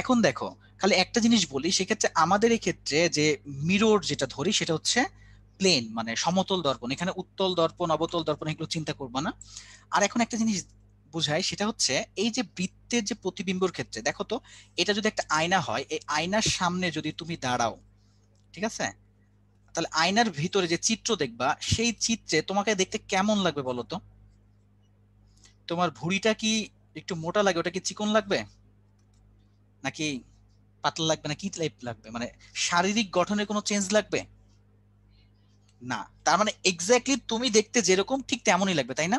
এখন দেখো খালি একটা জিনিস বলি সেক্ষেত্রে আমাদের এই ক্ষেত্রে যে মিরর যেটা ধরি সেটা হচ্ছে প্লেন মানে সমতল দর্পণ এখানে উত্তল দর্পণ অবতল দর্পণ এগুলো চিন্তা করবো না আর এখন একটা জিনিস বোঝায় সেটা হচ্ছে এই যে বৃত্তের যে প্রতিবিম্বর ক্ষেত্রে দেখো তো এটা যদি একটা আয়না হয় এই আয়নার সামনে যদি তুমি দাঁড়াও ঠিক আছে তাহলে আয়নার ভিতরে যে চিত্র দেখবা সেই চিত্রে তোমাকে দেখতে কেমন লাগবে বলো তো তোমার ভুঁড়িটা কি একটু মোটা লাগে ওটা কি চিকন লাগবে নাকি পাতলা লাগবে না কি টাইপ লাগবে মানে শারীরিক গঠনে কোনো চেঞ্জ লাগবে না তার মানে এক্স্যাক্টলি তুমি দেখতে যেরকম ঠিক তেমনই লাগবে তাই না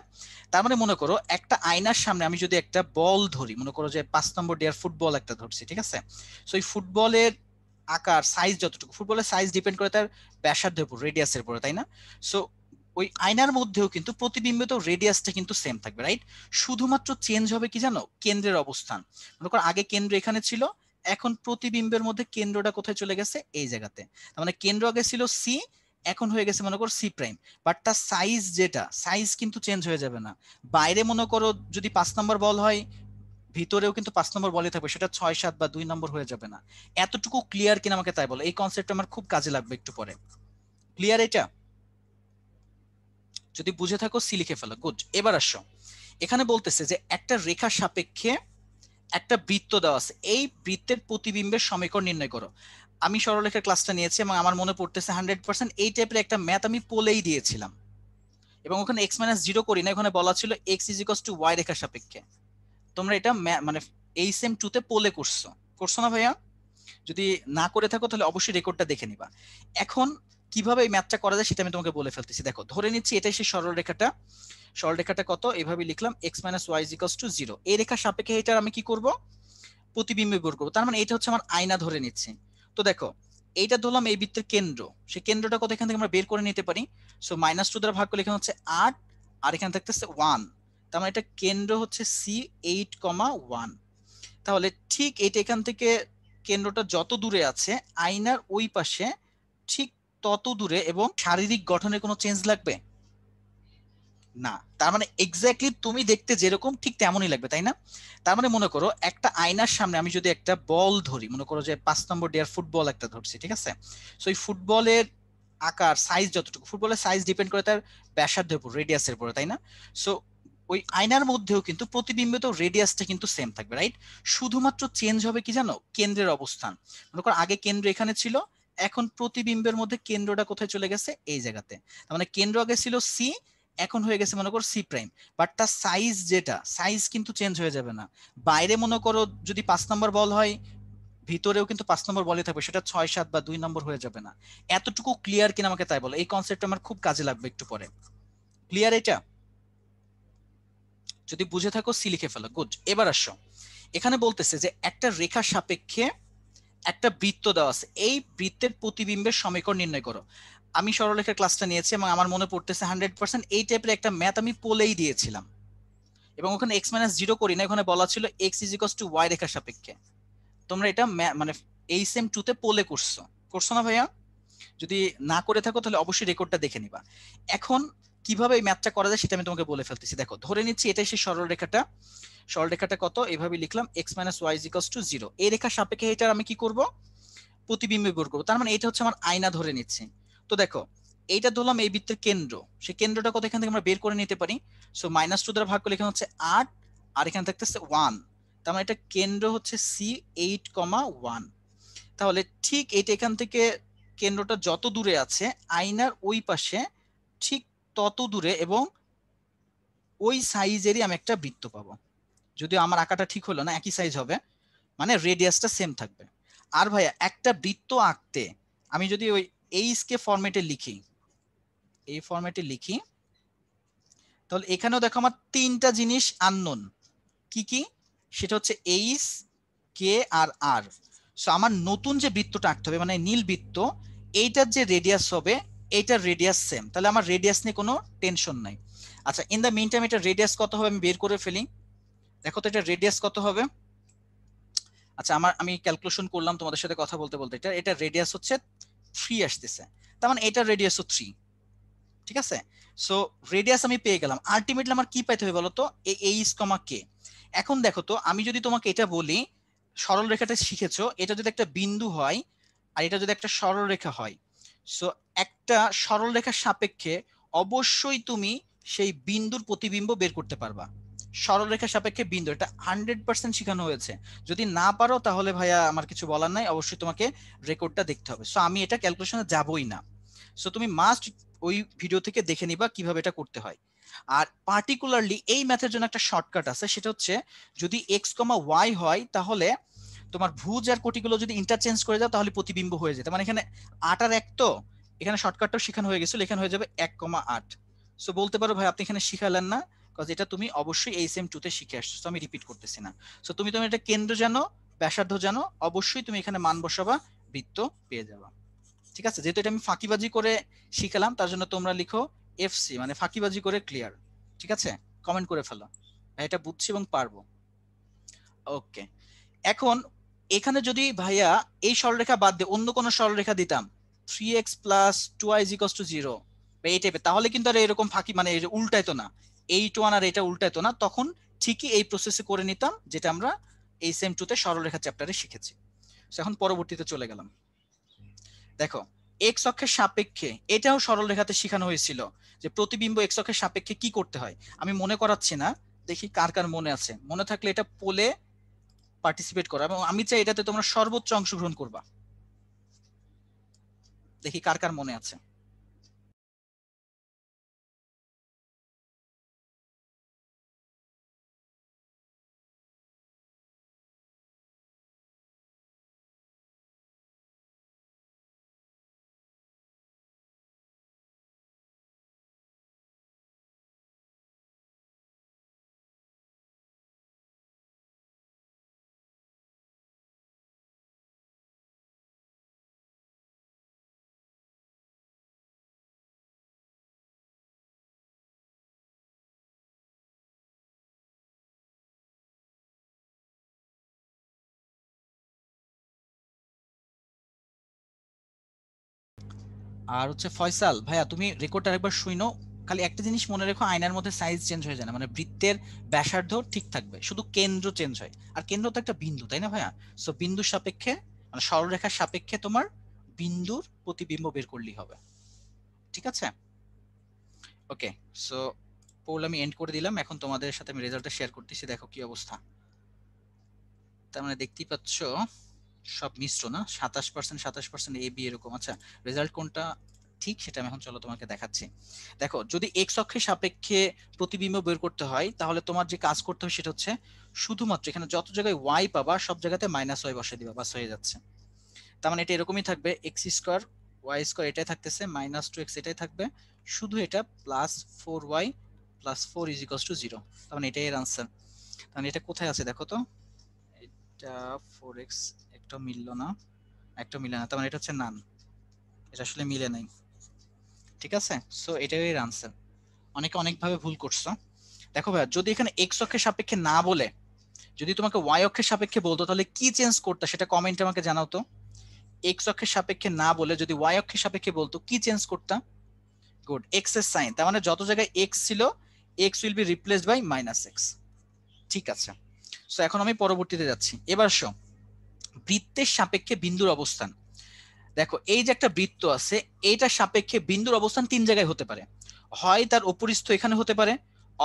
তার মানে মনে করো একটা আয়নার সামনে আমি যদি একটা বল ধরি মনে করো যে পাঁচ নম্বর ডেয়ার ফুটবল একটা ধরছি ঠিক আছে সো এই ফুটবলের আকার সাইজ যতটুকু ফুটবলের সাইজ ডিপেন্ড করে তার ব্যাসার্ধের উপর রেডিয়াসের উপর তাই না সো ওই আয়নার মধ্যেও কিন্তু প্রতিবিম্বিত রেডিয়াসটা কিন্তু সেম থাকবে রাইট শুধুমাত্র চেঞ্জ হবে কি জানো কেন্দ্রের অবস্থান মনে করো আগে কেন্দ্র এখানে ছিল এখন প্রতিবিম্বের মধ্যে কেন্দ্রটা কোথায় চলে গেছে এই জায়গাতে মানে কেন্দ্র আগে ছিল সি এখন হয়ে গেছে মনে করো সি প্রাইম বাট তার সাইজ যেটা সাইজ কিন্তু চেঞ্জ হয়ে যাবে না বাইরে মনে করো যদি পাঁচ নম্বর বল হয় ভিতরেও কিন্তু পাঁচ নম্বর বলে থাকবে সেটা ছয় সাত বা দুই নম্বর হয়ে যাবে না এতটুকু ক্লিয়ার কিনা আমাকে তাই বলো এই কনসেপ্ট আমার খুব কাজে লাগবে একটু পরে ক্লিয়ার এটা যদি বুঝে থাকো সি লিখে ফেলো গুড এবার আসো এখানে বলতেছে যে একটা রেখা সাপেক্ষে একটা বৃত্ত দেওয়া আছে এই বৃত্তের প্রতিবিম্বের সমীকরণ নির্ণয় করো আমি সরলরেখার ক্লাসটা নিয়েছি এবং আমার মনে পড়তেছে হান্ড্রেড পার্সেন্ট এই টাইপের একটা ম্যাথ আমি পোলেই দিয়েছিলাম এবং ওখানে এক্স মাইনাস জিরো করি না ওখানে বলা ছিল এক্স ইজিকস টু ওয়াই রেখার সাপেক্ষে তোমরা এটা মানে এই সেম টুতে পোলে করছো করছো না ভাইয়া যদি না করে থাকো তাহলে অবশ্যই রেকর্ডটা দেখে নিবা এখন কিভাবে এই ম্যাথটা করা যায় সেটা আমি তোমাকে বলে ফেলতেছি দেখো ধরে নিচ্ছি এটাই সেই সরলরেখাটা সরলরেখাটা কত এভাবে লিখলাম X minus Y equals to zero এই রেখার সাপেক্ষে এটার আমি কি করব প্রতিবিম্ব বের করবো তার মানে এটা হচ্ছে আমার আয়না ধরে নিচ্ছে তো দেখো এইটা ধরলাম এই বৃত্তের কেন্দ্র সেই কেন্দ্রটা কত এখান থেকে আমরা বের করে নিতে পারি সো মাইনাস টু দ্বারা ভাগ করলে এখানে হচ্ছে আট আর এখানে থাকতেছে ওয়ান তার মানে এটা কেন্দ্র হচ্ছে সি এইট কমা ওয়ান তাহলে ঠিক এটা এখান থেকে কেন্দ্রটা যত দূরে আছে আয়নার ওই পাশে ঠিক তত দূরে এবং শারীরিক গঠনে কোনো চেঞ্জ লাগবে না তার মানে এক্স্যাক্টলি তুমি দেখতে যেরকম ঠিক তেমনই লাগবে তাই না তার মানে মনে করো একটা আয়নার সামনে আমি যদি একটা বল ধরি মনে করো যে পাঁচ নম্বর ডেয়ার ফুটবল একটা ধরছি ঠিক আছে সো এই ফুটবলের আকার সাইজ যতটুকু ফুটবলের সাইজ ডিপেন্ড করে তার ব্যাসার্ধের উপর রেডিয়াসের উপরে তাই না সো ওই আয়নার মধ্যেও কিন্তু প্রতিবিম্বিত রেডিয়াসটা কিন্তু সেম থাকবে রাইট শুধুমাত্র চেঞ্জ হবে কি জানো কেন্দ্রের অবস্থান মনে করো আগে কেন্দ্র এখানে ছিল এখন প্রতিবিম্বের মধ্যে কেন্দ্রটা কোথায় চলে গেছে এই জায়গাতে মানে কেন্দ্র আগে ছিল সি এখন হয়ে গেছে মনে করো সি প্রাইম বাট তার সাইজ যেটা সাইজ কিন্তু চেঞ্জ হয়ে যাবে না বাইরে মনে করো যদি পাঁচ নম্বর বল হয় ভিতরেও কিন্তু পাঁচ নম্বর বলে থাকবে সেটা ছয় সাত বা দুই নম্বর হয়ে যাবে না এতটুকু ক্লিয়ার কিনা আমাকে তাই বলো এই কনসেপ্টটা আমার খুব কাজে লাগবে একটু পরে ক্লিয়ার এটা যদি বুঝে থাকো সি লিখে ফেলো গুড এবার আসো এখানে বলতেছে যে একটা রেখা সাপেক্ষে একটা বৃত্ত দেওয়া আছে এই বৃত্তের প্রতিবিম্বের সমীকরণ নির্ণয় করো আমি সরলরেখার ক্লাসটা নিয়েছি এবং আমার মনে পড়তেছে হান্ড্রেড পার্সেন্ট এই টাইপের একটা ম্যাথ আমি পোলেই দিয়েছিলাম এবং ওখানে এক্স মাইনাস জিরো করি না ওখানে বলা ছিল এক্স ইজ ইকস টু ওয়াই রেখার সাপেক্ষে তোমরা এটা মানে এই সেম টুতে পোলে করছো করছো না ভাইয়া যদি না করে থাকো তাহলে অবশ্যই রেকর্ডটা দেখে নিবা এখন কিভাবে এই ম্যাথটা করা যায় সেটা আমি তোমাকে বলে ফেলতেছি দেখো ধরে নিচ্ছি এটাই সেই সরলরেখাটা সরলরেখাটা কত এভাবে লিখলাম এক্স মাইনাস ওয়াই ইজিকাস টু জিরো এই রেখার সাপেক্ষে এটার আমি কি করব প্রতিবিম্ব বের করবো তার মানে এটা হচ্ছে আমার আয়না ধরে নিচ্ছে তো দেখো এইটা ধরলাম এই বৃত্তের কেন্দ্র সেই কেন্দ্রটা কত এখান থেকে আমরা বের করে নিতে পারি সো মাইনাস টু দ্বারা ভাগ করলে এখানে হচ্ছে আট আর এখানে থাকতেছে ওয়ান তার মানে এটা কেন্দ্র হচ্ছে সি এইট কমা ওয়ান তাহলে ঠিক এটা এখান থেকে কেন্দ্রটা যত দূরে আছে আয়নার ওই পাশে ঠিক তত দূরে এবং ওই সাইজেরই আমি একটা বৃত্ত পাবো যদিও আমার আঁকাটা ঠিক হলো না একই সাইজ হবে মানে রেডিয়াসটা সেম থাকবে আর ভাইয়া একটা বৃত্ত আঁকতে আমি যদি ওই এইসকে ফরম্যাটে লিখি এই ফরম্যাটে লিখি তাহলে এখানেও দেখো আমার তিনটা জিনিস আননোন কি কি সেটা হচ্ছে এইস কে আর আর সো আমার নতুন যে বৃত্তটা আঁকতে হবে মানে নীল বৃত্ত এইটার যে রেডিয়াস হবে এটার রেডিয়াস সেম তাহলে আমার রেডিয়াস নিয়ে কোনো টেনশন নাই আচ্ছা ইন দ্য মিন টাইম এটা রেডিয়াস কত হবে আমি বের করে ফেলি দেখো তো এটা রেডিয়াস কত হবে আচ্ছা আমার আমি ক্যালকুলেশন করলাম তোমাদের সাথে কথা বলতে বলতে এটা এটা রেডিয়াস হচ্ছে থ্রি আসতেছে তার মানে এটার রেডিয়াস থ্রি ঠিক আছে সো রেডিয়াস আমি পেয়ে গেলাম আলটিমেটলি আমার কি পাইতে হবে বলতো এই কমা কে এখন দেখো তো আমি যদি তোমাকে এটা বলি সরল রেখাটা শিখেছো এটা যদি একটা বিন্দু হয় আর এটা যদি একটা সরল রেখা হয় সো একটা সরলরেখার সাপেক্ষে অবশ্যই তুমি সেই বিন্দুর প্রতিবিম্ব বের করতে পারবা সরলরেখার সাপেক্ষে বিন্দু এটা হান্ড্রেড পার্সেন্ট শেখানো হয়েছে যদি না পারো তাহলে ভাইয়া আমার কিছু বলার নাই অবশ্যই তোমাকে রেকর্ডটা দেখতে হবে সো আমি এটা ক্যালকুলেশনে যাবই না সো তুমি মাস্ট ওই ভিডিও থেকে দেখে নিবা কিভাবে এটা করতে হয় আর পার্টিকুলারলি এই ম্যাথের জন্য একটা শর্টকাট আছে সেটা হচ্ছে যদি এক্স কমা ওয়াই হয় তাহলে তোমার ভুজ আর কোটিগুলো যদি ইন্টারচেঞ্জ করে দাও তাহলে প্রতিবিম্ব হয়ে যেত মানে এখানে আট আর এক তো এখানে শর্টকাটটাও শেখানো হয়ে গেছিল এখানে হয়ে যাবে এক কমা আট সো বলতে পারো ভাই আপনি এখানে শিখালেন না কজ এটা তুমি অবশ্যই এই সেম টুতে শিখে আসছো তো আমি রিপিট করতেছি না সো তুমি তুমি এটা কেন্দ্র জানো ব্যাসার্ধ জানো অবশ্যই তুমি এখানে মান বসাবা বৃত্ত পেয়ে যাবা ঠিক আছে যেহেতু এটা আমি ফাঁকিবাজি করে শিখালাম তার জন্য তোমরা লিখো এফসি মানে ফাঁকিবাজি করে ক্লিয়ার ঠিক আছে কমেন্ট করে ফেলো এটা বুঝছি এবং পারবো ওকে এখন এখানে যদি ভাইয়া এই সরলরেখা বাদ দিয়ে অন্য কোনো সরলরেখা দিতাম থ্রি এক্স প্লাস টু আইজ ইকস টু জিরো এই টাইপের তাহলে কিন্তু আর এরকম ফাঁকি মানে উল্টাইতো না এইট ওয়ান আর এটা উল্টাইতো না তখন ঠিকই এই প্রসেসে করে নিতাম যেটা আমরা এই সেম টুতে সরলরেখা চ্যাপ্টারে শিখেছি এখন পরবর্তীতে চলে গেলাম দেখো এক্স অক্ষের সাপেক্ষে এটাও সরলরেখাতে শেখানো হয়েছিল যে প্রতিবিম্ব এক্স অক্ষের সাপেক্ষে কি করতে হয় আমি মনে করাচ্ছি না দেখি কার কার মনে আছে মনে থাকলে এটা পোলে পার্টিসিপেট করা এবং আমি চাই এটাতে তোমরা সর্বোচ্চ অংশগ্রহণ করবা দেখি কার কার মনে আছে আর হচ্ছে ফয়সাল ভাইয়া তুমি রেকর্ডটা একবার শুইনো খালি একটা জিনিস মনে রেখো আয়নার মধ্যে সাইজ চেঞ্জ হয়ে যায় না মানে বৃত্তের ব্যাসার্ধ ঠিক থাকবে শুধু কেন্দ্র চেঞ্জ হয় আর কেন্দ্র তো একটা বিন্দু তাই না ভাইয়া সো বিন্দুর সাপেক্ষে মানে সরলরেখার সাপেক্ষে তোমার বিন্দুর প্রতিবিম্ব বের করলেই হবে ঠিক আছে ওকে সো পোল আমি এন্ড করে দিলাম এখন তোমাদের সাথে আমি রেজাল্টটা শেয়ার করতেছি দেখো কি অবস্থা তার মানে দেখতেই পাচ্ছ সব মিশ্র না সাতাশ পার্সেন্ট সাতাশ পার্সেন্ট এ বি এরকম আচ্ছা রেজাল্ট কোনটা ঠিক সেটা আমি এখন চলো তোমাকে দেখাচ্ছি দেখো যদি এক্স অক্ষের সাপেক্ষে প্রতিবিম্ব বের করতে হয় তাহলে তোমার যে কাজ করতে হবে সেটা হচ্ছে শুধুমাত্র এখানে যত জায়গায় ওয়াই পাবা সব জায়গাতে মাইনাস ওয়াই বসে দিবা বাস হয়ে যাচ্ছে তার মানে এটা এরকমই থাকবে এক্স স্কোয়ার ওয়াই স্কোয়ার এটাই থাকতেছে মাইনাস টু এক্স এটাই থাকবে শুধু এটা plus four Y plus four is x to zero তার মানে এটাই এর আনসার তাহলে মানে এটা কোথায় আছে দেখো তো এটা ফোর এক্স একটা মিলল না একটা মিলে না তার মানে এটা হচ্ছে নান এটা আসলে মিলে নাই ঠিক আছে সো এটাই আনসার অনেকে অনেকভাবে ভুল করছো দেখো ভাই যদি এখানে এক্স অক্ষের সাপেক্ষে না বলে যদি তোমাকে ওয়াই অক্ষের সাপেক্ষে বলতো তাহলে কি চেঞ্জ করতে সেটা কমেন্টে আমাকে জানাও তো এক্স অক্ষের সাপেক্ষে না বলে যদি ওয়াই অক্ষের সাপেক্ষে বলতো কি চেঞ্জ করতাম গুড এক্স এর সাইন তার মানে যত জায়গায় এক্স ছিল X will be replaced by minus X ঠিক আছে সো এখন আমি পরবর্তীতে যাচ্ছি এবার শো বৃত্তের সাপেক্ষে বিন্দুর অবস্থান দেখো এই যে একটা বৃত্ত আছে এইটার সাপেক্ষে বিন্দুর অবস্থান তিন জায়গায় হতে পারে হয় তার উপরিস্থ এখানে হতে পারে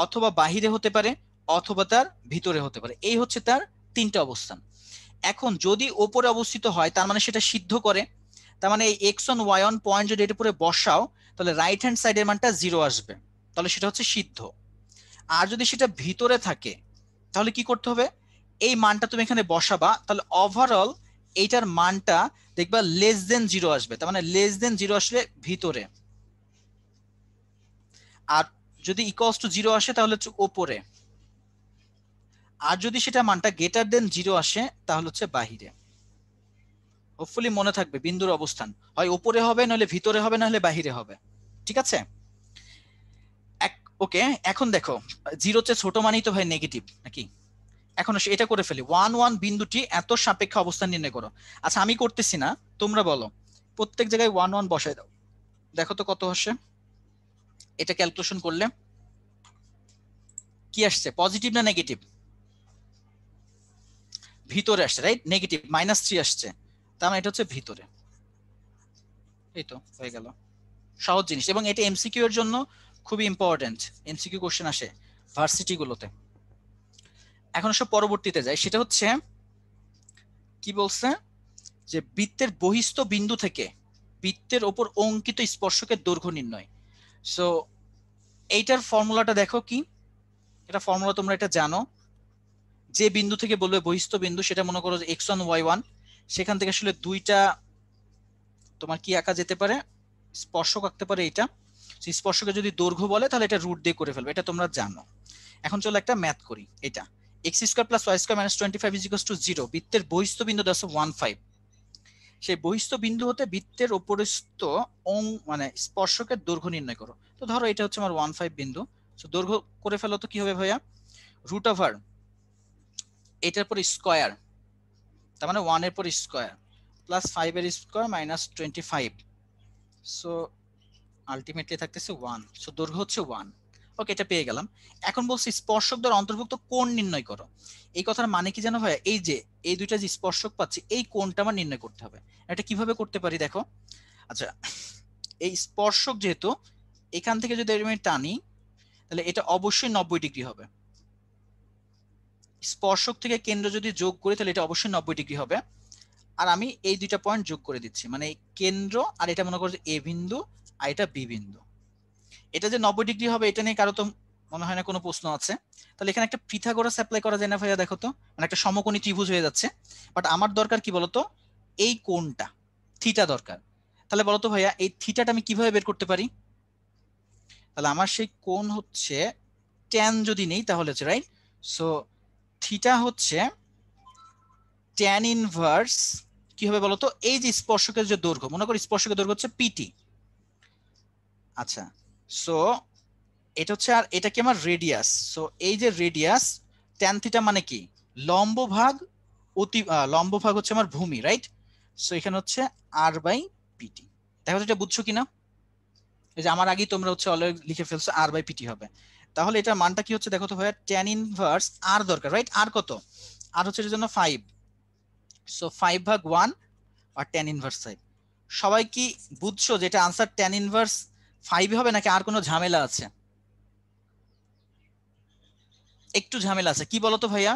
অথবা বাহিরে হতে পারে অথবা তার ভিতরে হতে পারে এই হচ্ছে তার তিনটা অবস্থান এখন যদি ওপরে অবস্থিত হয় তার মানে সেটা সিদ্ধ করে তার মানে এই X on Y on point যদি এর উপরে বসাও তাহলে রাইট হ্যান্ড সাইডের মানটা জিরো আসবে তাহলে সেটা হচ্ছে সিদ্ধ আর যদি সেটা ভিতরে থাকে তাহলে কি করতে হবে এই মানটা তুমি এখানে বসাবা তাহলে ওভারঅল এইটার মানটা দেখবা লেস দেন জিরো আসবে তার মানে লেস দেন জিরো আসলে ভিতরে আর যদি ইকস টু জিরো আসে তাহলে হচ্ছে ওপরে আর যদি সেটা মানটা গেটার দেন জিরো আসে তাহলে হচ্ছে বাহিরে হোপফুলি মনে থাকবে বিন্দুর অবস্থান হয় ওপরে হবে নাহলে ভিতরে হবে নাহলে বাহিরে হবে ঠিক আছে ওকে এখন দেখো জিরো চেয়ে ছোট মানেই তো ভাই নেগেটিভ নাকি এখন এটা করে ফেলি ওয়ান ওয়ান বিন্দুটি এত সাপেক্ষ অবস্থান নির্ণয় করো আচ্ছা আমি করতেছি না তোমরা বলো প্রত্যেক জায়গায় ওয়ান ওয়ান বসায় দাও দেখো তো কত আসে এটা ক্যালকুলেশন করলে কি আসছে পজিটিভ না নেগেটিভ ভিতরে আসছে রাইট নেগেটিভ মাইনাস থ্রি আসছে তার মানে এটা হচ্ছে ভিতরে এই তো হয়ে গেল সহজ জিনিস এবং এটা এমসিকিউ এর জন্য খুবই ইম্পর্টেন্ট এমসিকিউ কোশ্চেন আসে ভার্সিটি গুলোতে এখন সব পরবর্তীতে যায় সেটা হচ্ছে কি বলছে যে বৃত্তের বহিস্থ বিন্দু থেকে বৃত্তের ওপর অঙ্কিত স্পর্শকের দৈর্ঘ্য নির্ণয় সো এইটার ফর্মুলাটা দেখো কি এটা ফর্মুলা তোমরা এটা জানো যে বিন্দু থেকে বলবে বহিস্থ বিন্দু সেটা মনে করো এক্স ওয়ান ওয়াই ওয়ান সেখান থেকে আসলে দুইটা তোমার কি আঁকা যেতে পারে স্পর্শক আঁকতে পারে এটা স্পর্শকে যদি দৈর্ঘ্য বলে তাহলে এটা রুট দিয়ে করে ফেলবে এটা তোমরা জানো এখন চলো একটা ম্যাথ করি এটা X square plus Y square minus twenty five ইজিকস to zero বৃত্তের বহিস্থ বিন্দু দশ ওয়ান ফাইভ সেই বহিস্থ বিন্দু হতে বৃত্তের উপরিস্থ অং মানে স্পর্শকের দৈর্ঘ্য নির্ণয় করো তো ধরো এটা হচ্ছে আমার ওয়ান ফাইভ বিন্দু তো দৈর্ঘ্য করে ফেলো তো কি হবে ভাইয়া রুট ওভার এটার পর স্কোয়ার তার মানে ওয়ানের পর স্কোয়ার প্লাস ফাইভের square minus twenty five so ultimately থাকতেছে ওয়ান সো দৈর্ঘ্য হচ্ছে ওয়ান ওকে এটা পেয়ে গেলাম এখন বলছি স্পর্শক দ্বারা অন্তর্ভুক্ত কোণ নির্ণয় করো এই কথার মানে কি জানো ভাই এই যে এই দুইটা যে স্পর্শক পাচ্ছি এই কোণটা আমার নির্ণয় করতে হবে এটা কিভাবে করতে পারি দেখো আচ্ছা এই স্পর্শক যেহেতু এখান থেকে যদি আমি টানি তাহলে এটা অবশ্যই নব্বই ডিগ্রি হবে স্পর্শক থেকে কেন্দ্র যদি যোগ করি তাহলে এটা অবশ্যই নব্বই ডিগ্রি হবে আর আমি এই দুইটা পয়েন্ট যোগ করে দিচ্ছি মানে কেন্দ্র আর এটা মনে করো এ বিন্দু আর এটা বি বিন্দু এটা যে নব্বই ডিগ্রি হবে এটা নিয়ে কারো তো মনে হয় না কোনো প্রশ্ন আছে তাহলে এখানে একটা পৃথাগোরাস অ্যাপ্লাই করা যায় না ভাইয়া দেখো তো মানে একটা সমকোণী ত্রিভুজ হয়ে যাচ্ছে বাট আমার দরকার কি বলতো এই কোনটা থিটা দরকার তাহলে বলতো ভাইয়া এই থিটাটা আমি কিভাবে বের করতে পারি তাহলে আমার সেই কোন হচ্ছে ট্যান যদি নেই তাহলে হচ্ছে রাইট সো থিটা হচ্ছে ট্যান ইনভার্স কি হবে বলতো এই যে স্পর্শকের যে দৈর্ঘ্য মনে করি স্পর্শকের দৈর্ঘ্য হচ্ছে পিটি আচ্ছা সো এটা হচ্ছে আর এটা কি আমার রেডিয়াস সো এই যে রেডিয়াস ট্যান থিটা মানে কি লম্ব ভাগ অতি লম্ব ভাগ হচ্ছে আমার ভূমি রাইট সো এখানে হচ্ছে আর বাই পিটি দেখো এটা বুঝছো কিনা এই যে আমার আগেই তোমরা হচ্ছে অলরেডি লিখে ফেলছো আর বাই পিটি হবে তাহলে এটার মানটা কি হচ্ছে দেখো তো ভাইয়া ট্যান ইনভার্স আর দরকার রাইট আর কত আর হচ্ছে এর জন্য ফাইভ সো ফাইভ ভাগ ওয়ান আর ট্যান ইনভার্স ফাইভ সবাই কি বুঝছো যেটা আনসার ট্যান ইনভার্স ফাইভে হবে নাকি আর কোনো ঝামেলা আছে একটু ঝামেলা আছে কি বলতো ভাইয়া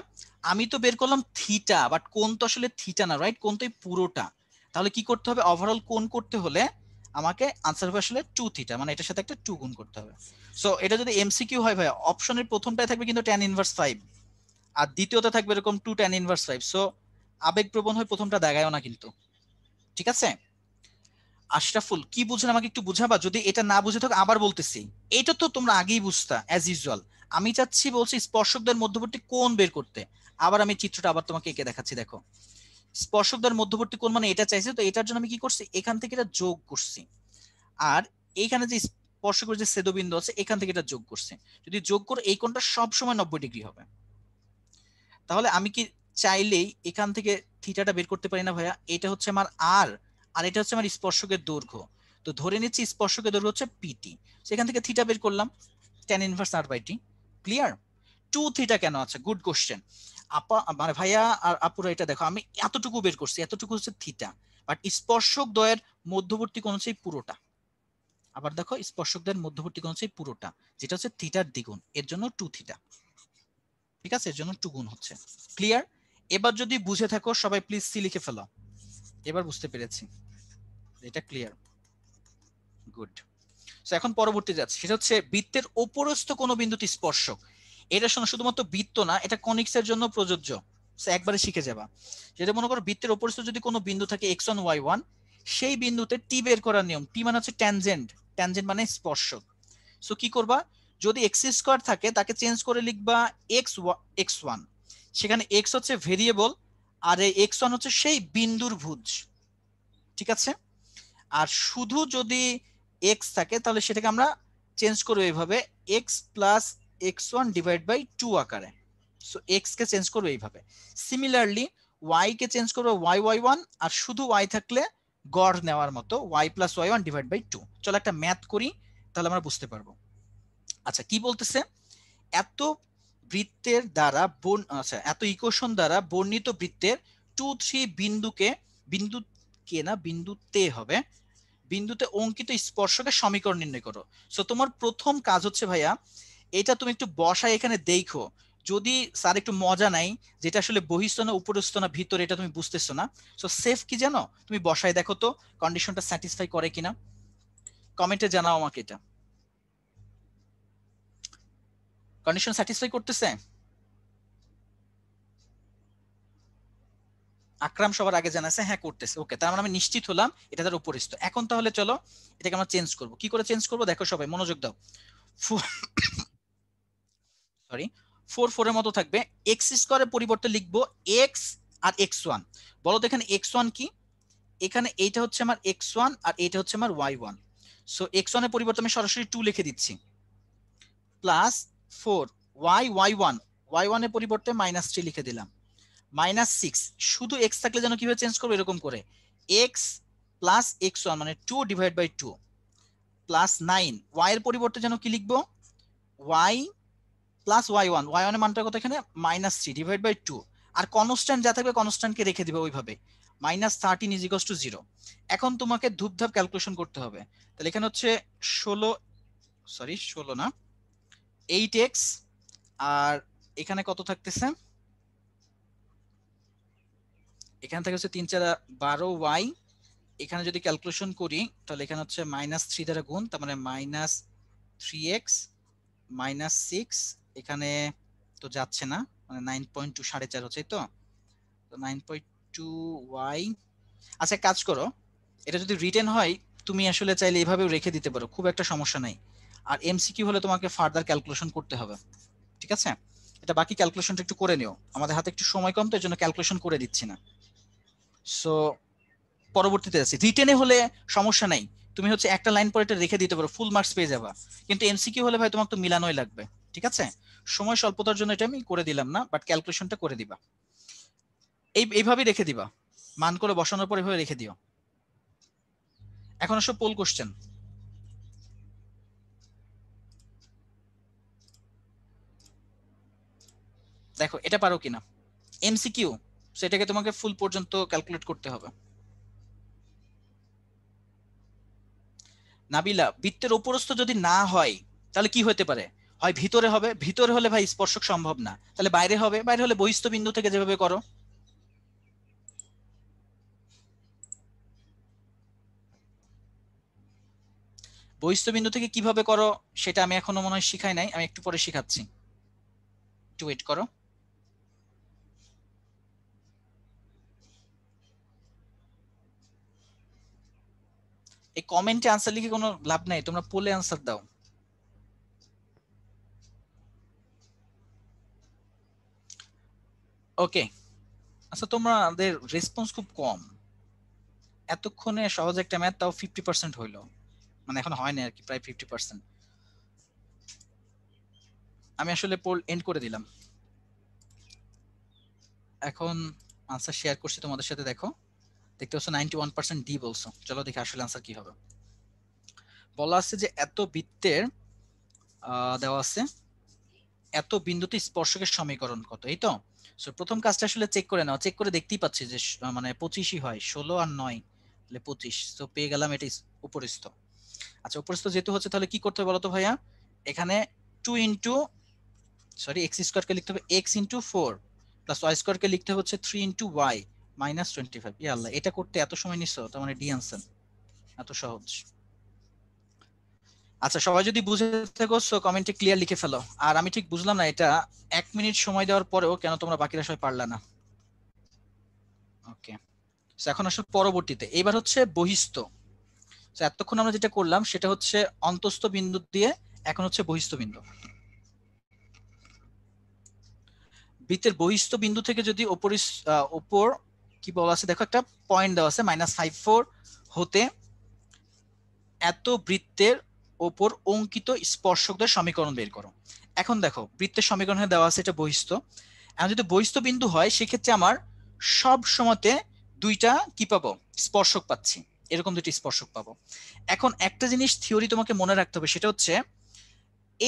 আমি তো বের করলাম থিটা বাট কোন তো আসলে থিটা না রাইট কোন তো পুরোটা তাহলে কি করতে হবে ওভারঅল কোন করতে হলে আমাকে আনসার হবে আসলে টু থিটা মানে এটার সাথে একটা টু গুণ করতে হবে সো এটা যদি এমসিকিউ হয় ভাইয়া অপশনের প্রথমটায় থাকবে কিন্তু ট্যান ইনভার্স ফাইভ আর দ্বিতীয়তে থাকবে এরকম two tan inverse five so আবেগপ্রবণ হয়ে প্রথমটা দেখায়ও না কিন্তু ঠিক আছে আশরাফুল কি বুঝেন আমাকে একটু বুঝাবা যদি এটা না বুঝে থাকো আবার বলতেছি এটা তো তোমরা আগেই বুঝতা অ্যাজ ইউজুয়াল আমি চাচ্ছি বলছি স্পর্শকদের মধ্যবর্তী কোন বের করতে আবার আমি চিত্রটা আবার তোমাকে এঁকে দেখাচ্ছি দেখো স্পর্শকদের মধ্যবর্তী কোন মানে এটা চাইছে তো এটার জন্য আমি কি করছি এখান থেকে এটা যোগ করছি আর এইখানে যে স্পর্শ করে যে সেদবিন্দু আছে এখান থেকে এটা যোগ করছে যদি যোগ করে এই কোণটা সবসময় নব্বই ডিগ্রি হবে তাহলে আমি কি চাইলেই এখান থেকে থিটাটা বের করতে পারি না ভাইয়া এটা হচ্ছে আমার আর আর এটা হচ্ছে আমার স্পর্শকের দৈর্ঘ্য তো ধরে নিচ্ছি স্পর্শকের দৈর্ঘ্য হচ্ছে পিটি সেখান থেকে থিটা বের করলাম টেন ইনভার্স আর বাইটি ক্লিয়ার টু থিটা কেন আছে গুড কোশ্চেন আপা মানে ভাইয়া আর আপুরা এটা দেখো আমি এতটুকু বের করছি এতটুকু হচ্ছে থিটা বাট স্পর্শক দয়ের মধ্যবর্তী কোন হচ্ছে পুরোটা আবার দেখো স্পর্শকদের মধ্যবর্তী কোন হচ্ছে পুরোটা যেটা হচ্ছে থিটার দ্বিগুণ এর জন্য টু থিটা ঠিক আছে এর জন্য টু গুণ হচ্ছে ক্লিয়ার এবার যদি বুঝে থাকো সবাই প্লিজ সি লিখে ফেলো এবার বুঝতে পেরেছি এটা ক্লিয়ার গুড সো এখন পরবর্তী যাচ্ছে সেটা হচ্ছে বৃত্তের উপরস্থ কোনো বিন্দুটি স্পর্শক এটা শোনো শুধুমাত্র বৃত্ত না এটা কনিক্স এর জন্য প্রযোজ্য একবারে শিখে যাবা যেটা মনে করো বৃত্তের উপরস্থ যদি কোনো বিন্দু থাকে এক্স ওয়ান ওয়াই ওয়ান সেই বিন্দুতে টি বের করার নিয়ম টি মানে হচ্ছে ট্যানজেন্ট ট্যানজেন্ট মানে স্পর্শক সো কি করবা যদি এক্স স্কোয়ার থাকে তাকে চেঞ্জ করে লিখবা এক্স এক্স ওয়ান সেখানে এক্স হচ্ছে ভেরিয়েবল আর এই এক্স ওয়ান হচ্ছে সেই বিন্দুর ভুজ ঠিক আছে আর শুধু যদি এক্স থাকে তাহলে সেটাকে আমরা চেঞ্জ করবো এইভাবে X plus X one divide by two আকারে সো এক্সকে চেঞ্জ করবো এইভাবে সিমিলারলি ওয়াইকে চেঞ্জ করবো ওয়াই ওয়াই ওয়ান আর শুধু ওয়াই থাকলে গড় নেওয়ার মতো Y plus Y one divide by two চলো একটা ম্যাথ করি তাহলে আমরা বুঝতে পারবো আচ্ছা কি বলতেছে এত বৃত্তের দ্বারা বন আচ্ছা এত ইকোশন দ্বারা বর্ণিত বৃত্তের টু থ্রি বিন্দুকে বিন্দু কে না বিন্দু তে হবে বিন্দুতে অঙ্কিত স্পর্শকে সমীকরণ নির্ণয় করো সো তোমার প্রথম কাজ হচ্ছে ভাইয়া এটা তুমি একটু বসায় এখানে দেখো যদি স্যার একটু মজা নাই যেটা আসলে বহিস্থ না উপরস্থ না ভিতরে এটা তুমি বুঝতেছো না সো সেফ কি জানো তুমি বসায় দেখো তো কন্ডিশনটা স্যাটিসফাই করে কিনা কমেন্টে জানাও আমাকে এটা কন্ডিশন স্যাটিসফাই করতেছে আকরাম সবার আগে জানাচ্ছে হ্যাঁ করতেছে ওকে তার মানে আমি নিশ্চিত হলাম এটা তার উপরিস্থ এখন তাহলে চলো এটাকে আমরা চেঞ্জ করব কি করে চেঞ্জ করব দেখো সবাই মনোযোগ দাও সরি ফোর ফোরের মতো থাকবে এক্স স্কোয়ারের পরিবর্তে লিখবো এক্স আর এক্স ওয়ান বলো তো এখানে এক্স ওয়ান কি এখানে এইটা হচ্ছে আমার এক্স ওয়ান আর এইটা হচ্ছে আমার ওয়াই ওয়ান সো এক্স ওয়ানের পরিবর্তে আমি সরাসরি টু লিখে দিচ্ছি plus four Y Y one Y ওয়ানের পরিবর্তে মাইনাস থ্রি লিখে দিলাম মাইনাস সিক্স শুধু এক্স থাকলে যেন কিভাবে চেঞ্জ করবো এরকম করে এক্স প্লাস এক্স ওয়ান মানে two divide by two plus nine Y এর পরিবর্তে যেন কি লিখবো Y plus Y one Y ওয়ানের মানটা কত এখানে minus three divide by two আর কনস্ট্যান্ট যা থাকবে কনস্ট্যান্টকে রেখে দেবে ওইভাবে মাইনাস থার্টিন ইজ ইকস টু জিরো এখন তোমাকে ধূপধাপ ক্যালকুলেশন করতে হবে তাহলে এখানে হচ্ছে ষোলো সরি ষোলো না এইট এক্স আর এখানে কত থাকতেছে এখান থেকে হচ্ছে তিন চার বারো ওয়াই এখানে যদি ক্যালকুলেশন করি তাহলে এখানে হচ্ছে মাইনাস থ্রি দ্বারা গুণ তার মানে minus three X minus six এখানে তো যাচ্ছে না মানে নাইন পয়েন্ট টু সাড়ে চার হচ্ছে তো নাইন পয়েন্ট টু ওয়াই আচ্ছা কাজ করো এটা যদি রিটেন হয় তুমি আসলে চাইলে এভাবেও রেখে দিতে পারো খুব একটা সমস্যা নেই আর এমসিকিউ হলে তোমাকে ফার্দার ক্যালকুলেশন করতে হবে ঠিক আছে এটা বাকি ক্যালকুলেশনটা একটু করে নিও আমাদের হাতে একটু সময় কম তো এর জন্য ক্যালকুলেশন করে দিচ্ছি না সো পরবর্তীতে আছে রিটেনে হলে সমস্যা নাই তুমি হচ্ছে একটা লাইন পরে রেখে দিতে পারো ফুল মার্কস পেয়ে যাবা কিন্তু এমসিকিউ হলে ভাই তোমাকে তো মিলানোই লাগবে ঠিক আছে সময় স্বল্পতার জন্য এটা আমি করে দিলাম না বাট ক্যালকুলেশনটা করে দিবা এই এইভাবেই রেখে দিবা মান করে বসানোর পর এভাবে রেখে দিও এখন আসো পোল কোশ্চেন দেখো এটা পারো কিনা এমসিকিউ সেটাকে তোমাকে ফুল পর্যন্ত ক্যালকুলেট করতে হবে নাবিলা বৃত্তের উপরস্থ যদি না হয় তাহলে কি হতে পারে হয় ভিতরে হবে ভিতরে হলে ভাই স্পর্শক সম্ভব না তাহলে বাইরে হবে বাইরে হলে বহিস্থ বিন্দু থেকে যেভাবে করো বহিস্থ বিন্দু থেকে কিভাবে করো সেটা আমি এখনো মনে হয় শিখাই নাই আমি একটু পরে শিখাচ্ছি একটু ওয়েট করো এই কমেন্টে আনসার লিখে কোনো লাভ নাই তোমরা পোলে আনসার দাও ওকে আচ্ছা তোমাদের রেসপন্স খুব কম এতক্ষণে সহজ একটা ম্যাথ তাও ফিফটি পার্সেন্ট হইলো মানে এখন হয় না আর কি প্রায় ফিফটি পার্সেন্ট আমি আসলে পোল এন্ড করে দিলাম এখন আনসার শেয়ার করছি তোমাদের সাথে দেখো দেখতে পাচ্ছ নাইনটি ওয়ান পার্সেন্ট ডি বলছো চলো দেখি আসলে আনসার কি হবে বলা আছে যে এত বৃত্তের দেওয়া আছে এত বিন্দুতে স্পর্শকের সমীকরণ কত এই তো সো প্রথম কাজটা আসলে চেক করে নাও চেক করে দেখতেই পাচ্ছি যে মানে পঁচিশই হয় ষোলো আর নয় তাহলে পঁচিশ তো পেয়ে গেলাম এটা উপরিস্থ আচ্ছা উপরিস্থ যেহেতু হচ্ছে তাহলে কি করতে হবে বলতো ভাইয়া এখানে টু ইন্টু সরি এক্স স্কোয়ারকে লিখতে হবে x into four plus y স্কোয়ারকে লিখতে হচ্ছে three into y minus twenty five ইয়াল্লা এটা করতে এত সময় নিচ্ছ তার মানে ডি আনসার এত সহজ আচ্ছা সবাই যদি বুঝে থাকো সো কমেন্টে ক্লিয়ার লিখে ফেলো আর আমি ঠিক বুঝলাম না এটা এক মিনিট সময় দেওয়ার পরেও কেন তোমরা বাকিরা সবাই পারলা না ওকে এখন আসলে পরবর্তীতে এবার হচ্ছে বহিস্থ এতক্ষণ আমরা যেটা করলাম সেটা হচ্ছে অন্তস্থ বিন্দু দিয়ে এখন হচ্ছে বহিস্থ বিন্দু বৃত্তের বহিস্থ বিন্দু থেকে যদি ওপর ওপর কি বলা আছে দেখো একটা পয়েন্ট দেওয়া আছে মাইনাস ফাইভ ফোর হতে এত বৃত্তের ওপর অঙ্কিত স্পর্শকদের সমীকরণ বের করো এখন দেখো বৃত্তের সমীকরণে দেওয়া আছে এটা বহিস্থ এখন যদি বহিস্থ বিন্দু হয় সেক্ষেত্রে আমার সব সময়তে দুইটা কি পাবো স্পর্শক পাচ্ছি এরকম দুটি স্পর্শক পাবো এখন একটা জিনিস থিওরি তোমাকে মনে রাখতে হবে সেটা হচ্ছে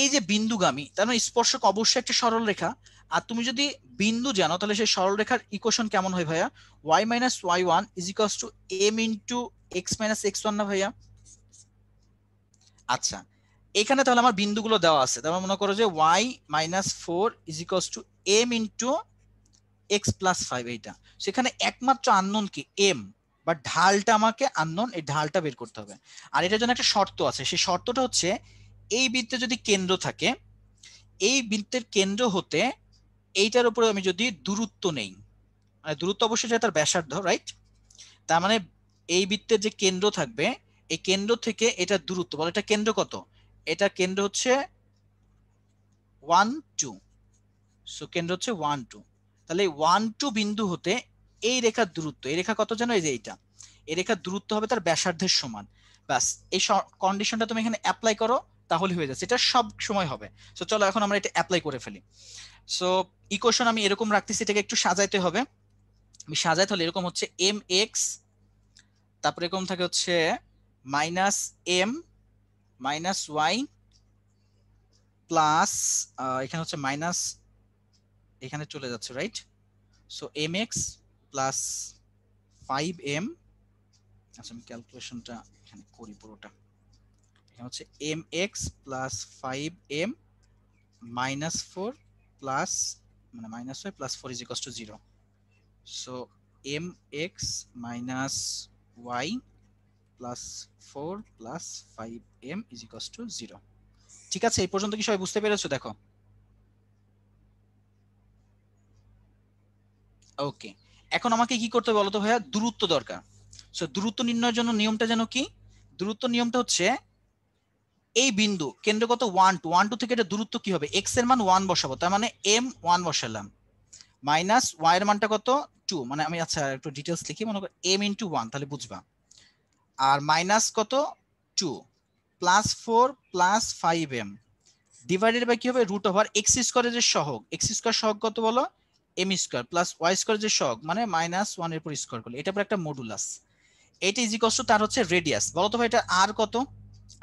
এই যে বিন্দুগামী তার মানে স্পর্শক অবশ্যই একটা সরল রেখা আর তুমি যদি বিন্দু জানো তাহলে সেই সরলরেখার ইকুয়েশন কেমন হয় ভাইয়া y minus y one is equals to m into x minus x one না ভাইয়া আচ্ছা এখানে তাহলে আমার বিন্দুগুলো দেওয়া আছে তাহলে মনে করো যে y minus four is equals to m into x plus five এইটা সেখানে একমাত্র আননোন কি এম বা ঢালটা আমাকে আননোন এই ঢালটা বের করতে হবে আর এটার জন্য একটা শর্ত আছে সেই শর্তটা হচ্ছে এই বৃত্তে যদি কেন্দ্র থাকে এই বৃত্তের কেন্দ্র হতে এইটার উপরে আমি যদি দূরত্ব নেই মানে দূরত্ব অবশ্যই সেটা তার ব্যাসার্ধ রাইট তার মানে এই বৃত্তের যে কেন্দ্র থাকবে এই কেন্দ্র থেকে এটা দূরত্ব বলো এটা কেন্দ্র কত এটা কেন্দ্র হচ্ছে ওয়ান টু সো কেন্দ্র হচ্ছে ওয়ান টু তাহলে ওয়ান টু বিন্দু হতে এই রেখার দূরত্ব এই রেখা কত যেন এই যে এইটা এই রেখার দূরত্ব হবে তার ব্যাসার্ধের সমান ব্যাস এই কন্ডিশনটা তুমি এখানে অ্যাপ্লাই করো তাহলে হয়ে যাচ্ছে এটা সব সময় হবে সো চলো এখন আমরা এটা অ্যাপ্লাই করে ফেলি সো ইকুয়েশন আমি এরকম রাখতেছি এটাকে একটু সাজাইতে হবে আমি সাজাইতে হলে এরকম হচ্ছে এম এক্স তারপরে এরকম থাকে হচ্ছে minus m minus y plus এখানে হচ্ছে মাইনাস এখানে চলে যাচ্ছে right so m x plus five m আচ্ছা আমি ক্যালকুলেশনটা এখানে করি পুরোটা এখানে হচ্ছে m x plus five m minus four plus মানে minus y plus four is x to zero so m x minus y plus four plus five m is x to zero ঠিক আছে এই পর্যন্ত কি সবাই বুঝতে পেরেছো দেখো ওকে এখন আমাকে কি করতে বলো তো ভাইয়া দূরত্ব দরকার সো দূরত্ব নির্ণয়ের জন্য নিয়মটা যেন কি দূরত্ব নিয়মটা হচ্ছে এই বিন্দু কেন্দ্রগত ওয়ান টু ওয়ান টু থেকে এটা দূরত্ব কি হবে এক্স এর মান ওয়ান বসাবো তার মানে এম ওয়ান বসালাম মাইনাস ওয়াই এর মানটা কত টু মানে আমি আচ্ছা একটু ডিটেলস লিখি মনে করো এম ইন্টু ওয়ান তাহলে বুঝবা আর মাইনাস কত two plus four plus five m divided by কি হবে রুট ওভার এক্স স্কোয়ারের যে সহগ এক্স স্কোয়ার সহগ কত বলো m square plus Y square যে সহগ মানে মাইনাস ওয়ান এর উপর স্কোয়ার করলে এটা পর একটা মডুলাস এইটা কষ্ট তার হচ্ছে রেডিয়াস বলো তো ভাই এটা আর কত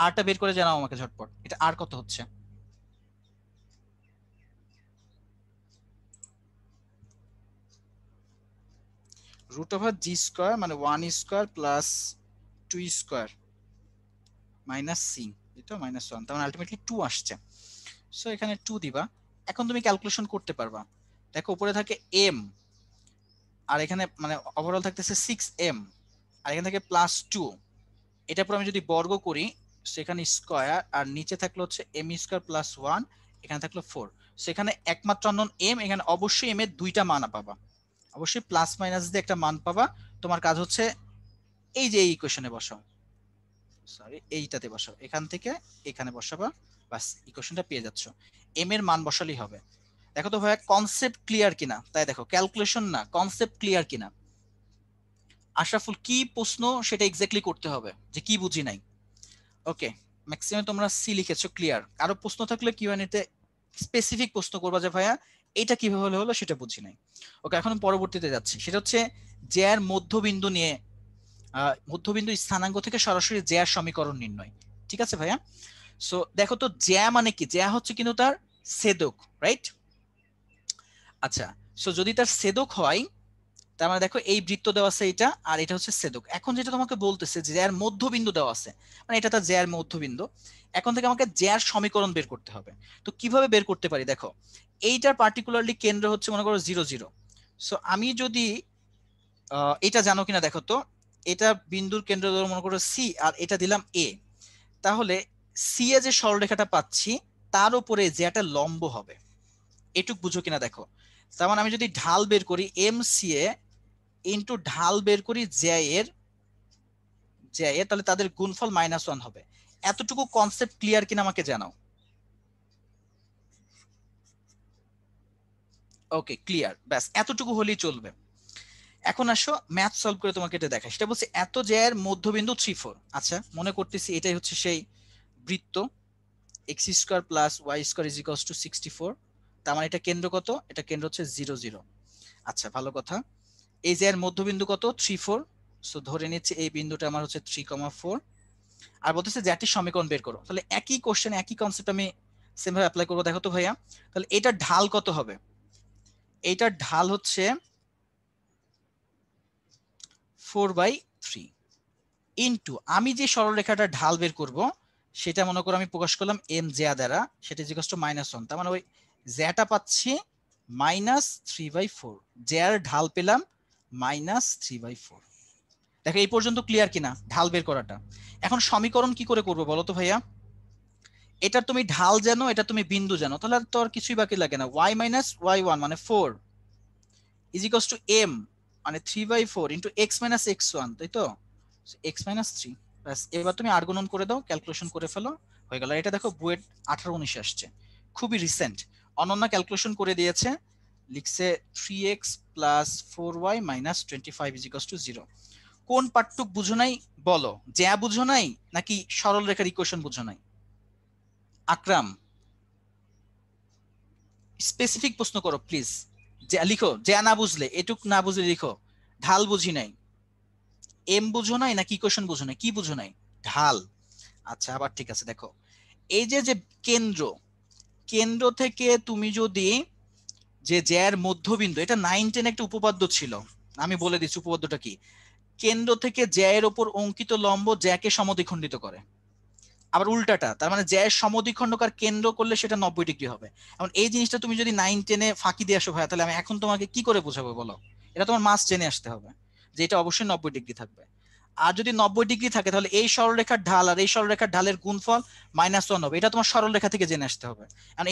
আরটা বের করে জানাও আমাকে ঝটপট এটা আর কত হচ্ছে রুট ওভার জি স্কোয়ার মানে one square plus two square minus c এই তো মাইনাস ওয়ান তার মানে আলটিমেটলি টু আসছে সো এখানে টু দিবা এখন তুমি ক্যালকুলেশন করতে পারবা দেখো উপরে থাকে এম আর এখানে মানে ওভারঅল থাকতেছে সিক্স এম আর এখানে থাকে প্লাস টু এটার পর আমি যদি বর্গ করি সেখানে স্কয়ার আর নিচে থাকলো হচ্ছে এম স্কোয়ার প্লাস ওয়ান এখানে থাকলো ফোর সেখানে একমাত্র অন্যন এম এখানে অবশ্যই এম এর দুইটা মান পাবা অবশ্যই প্লাস মাইনাস দিয়ে একটা মান পাবা তোমার কাজ হচ্ছে এই যে এই ইকুয়েশনে বসাও সরি এইটাতে বসাও এখান থেকে এখানে বসাবা বাস ইকুয়েশনটা পেয়ে যাচ্ছ এম এর মান বসালেই হবে দেখো তো ভাইয়া কনসেপ্ট ক্লিয়ার কিনা তাই দেখো ক্যালকুলেশন না কনসেপ্ট ক্লিয়ার কিনা আশরাফুল কি প্রশ্ন সেটা এক্স্যাক্টলি করতে হবে যে কি বুঝি নাই ওকে ম্যাক্সিমাম তোমরা সি লিখেছো ক্লিয়ার আরো প্রশ্ন থাকলে কিউএনএতে স্পেসিফিক প্রশ্ন করবা যে ভাইয়া এটা কিভাবে হলো হলো সেটা বুঝি নাই ওকে এখন পরবর্তীতে যাচ্ছি সেটা হচ্ছে জ্যার মধ্যবিন্দু নিয়ে মধ্যবিন্দু স্থানাঙ্ক থেকে সরাসরি জেয়ার সমীকরণ নির্ণয় ঠিক আছে ভাইয়া সো দেখো তো জ্যা মানে কি জ্যা হচ্ছে কিন্তু তার সেদক রাইট আচ্ছা সো যদি তার সেদক হয় তার মানে দেখো এই বৃত্ত দেওয়া আছে এটা আর এটা হচ্ছে সেদক এখন যেটা তোমাকে বলতেছে যে এর মধ্যবিন্দু দেওয়া আছে মানে এটা তার জ্যার মধ্যবিন্দু এখন থেকে আমাকে জ্যার সমীকরণ বের করতে হবে তো কিভাবে বের করতে পারি দেখো এইটার পার্টিকুলারলি কেন্দ্র হচ্ছে মনে করো জিরো জিরো সো আমি যদি এটা জানো কিনা দেখো তো এটা বিন্দুর কেন্দ্র ধরো মনে করো সি আর এটা দিলাম এ তাহলে সি এ যে সরলরেখাটা পাচ্ছি তার উপরে যে একটা লম্ব হবে এটুক বুঝো কিনা দেখো তার মানে আমি যদি ঢাল বের করি এম সি এ ইন্টু ঢাল বের করি জ্যায়ের এর এ তাহলে তাদের গুণফল মাইনাস ওয়ান হবে এতটুকু কনসেপ্ট ক্লিয়ার কিনা আমাকে জানাও ওকে ক্লিয়ার ব্যাস এতটুকু হলেই চলবে এখন আসো ম্যাথ সলভ করে তোমাকে এটা দেখাই সেটা বলছি এত জ্যায়ের মধ্যবিন্দু থ্রি ফোর আচ্ছা মনে করতেছি এটাই হচ্ছে সেই বৃত্ত x square plus Y square is to sixty four তার মানে এটা কেন্দ্র কত এটা কেন্দ্র হচ্ছে জিরো জিরো আচ্ছা ভালো কথা এই যে এর মধ্যবিন্দু কত থ্রি ফোর সো ধরে নিচ্ছে এই বিন্দুটা আমার হচ্ছে থ্রি কমা ফোর আর বলতেছে জ্যাটির সমীকরণ বের করো তাহলে একই কোশ্চেন একই কনসেপ্ট আমি সেম ভাবে অ্যাপ্লাই করবো দেখো তো ভাইয়া তাহলে এটার ঢাল কত হবে এইটার ঢাল হচ্ছে ফোর বাই থ্রি ইন্টু আমি যে সরলরেখাটা ঢাল বের করব সেটা মনে করো আমি প্রকাশ করলাম এম জেয়া দ্বারা সেটা জিজ্ঞাস টু মাইনাস ওয়ান তার মানে ওই জ্যাটা পাচ্ছি মাইনাস থ্রি বাই ফোর জ্যার ঢাল পেলাম মাইনাস থ্রি বাই ফোর দেখো এই পর্যন্ত ক্লিয়ার কিনা ঢাল বের করাটা এখন সমীকরণ কি করে করবো বলো তো ভাইয়া এটা তুমি ঢাল জানো এটা তুমি বিন্দু জানো তাহলে তো আর কিছুই বাকি লাগে না ওয়াই মাইনাস ওয়াই ওয়ান মানে four is x to m মানে three by four into x minus x one তাই তো এক্স মাইনাস থ্রি ব্যাস এবার তুমি আর করে দাও ক্যালকুলেশন করে ফেলো হয়ে গেল এটা দেখো বুয়েট আঠারো উনিশে আসছে খুবই রিসেন্ট অনন্যা ক্যালকুলেশন করে দিয়েছে লিখছে three x plus four y minus twenty five ইজিকস to zero কোন পাঠটুক বুঝো নাই বলো জ্যা বুঝো নাই নাকি সরল রেখার ইকুয়েশন বুঝো নাই আকরাম স্পেসিফিক প্রশ্ন করো প্লিজ লিখো জ্যা না বুঝলে এটুক না বুঝলে লিখো ঢাল বুঝি নাই এম বুঝো নাই নাকি ইকুয়েশন বুঝো নাই কি বুঝো নাই ঢাল আচ্ছা আবার ঠিক আছে দেখো এই যে যে কেন্দ্র কেন্দ্র থেকে তুমি যদি যে জ্যার মধ্যবিন্দু এটা নাইন টেন একটা উপপাদ্য ছিল আমি বলে দিচ্ছি উপপাদ্যটা কি কেন্দ্র থেকে জ্যায়ের ওপর অঙ্কিত লম্ব জ্যাকে সমদ্বিখণ্ডিত করে আবার উল্টাটা তার মানে জ্যায়ের সমদ্বিখণ্ডকার কেন্দ্র করলে সেটা নব্বই ডিগ্রি হবে এখন এই জিনিসটা তুমি যদি নাইন টেনে ফাঁকি দিয়ে আসো ভাই তাহলে আমি এখন তোমাকে কি করে বোঝাবো বলো এটা তোমার মাস জেনে আসতে হবে যে এটা অবশ্যই নব্বই ডিগ্রি থাকবে আর যদি নব্বই ডিগ্রি থাকে তাহলে এই সরলরেখার ঢাল আর এই সরলরেখার ঢালের গুণফল মাইনাস ওয়ান হবে এটা তোমার সরলরেখা থেকে জেনে আসতে হবে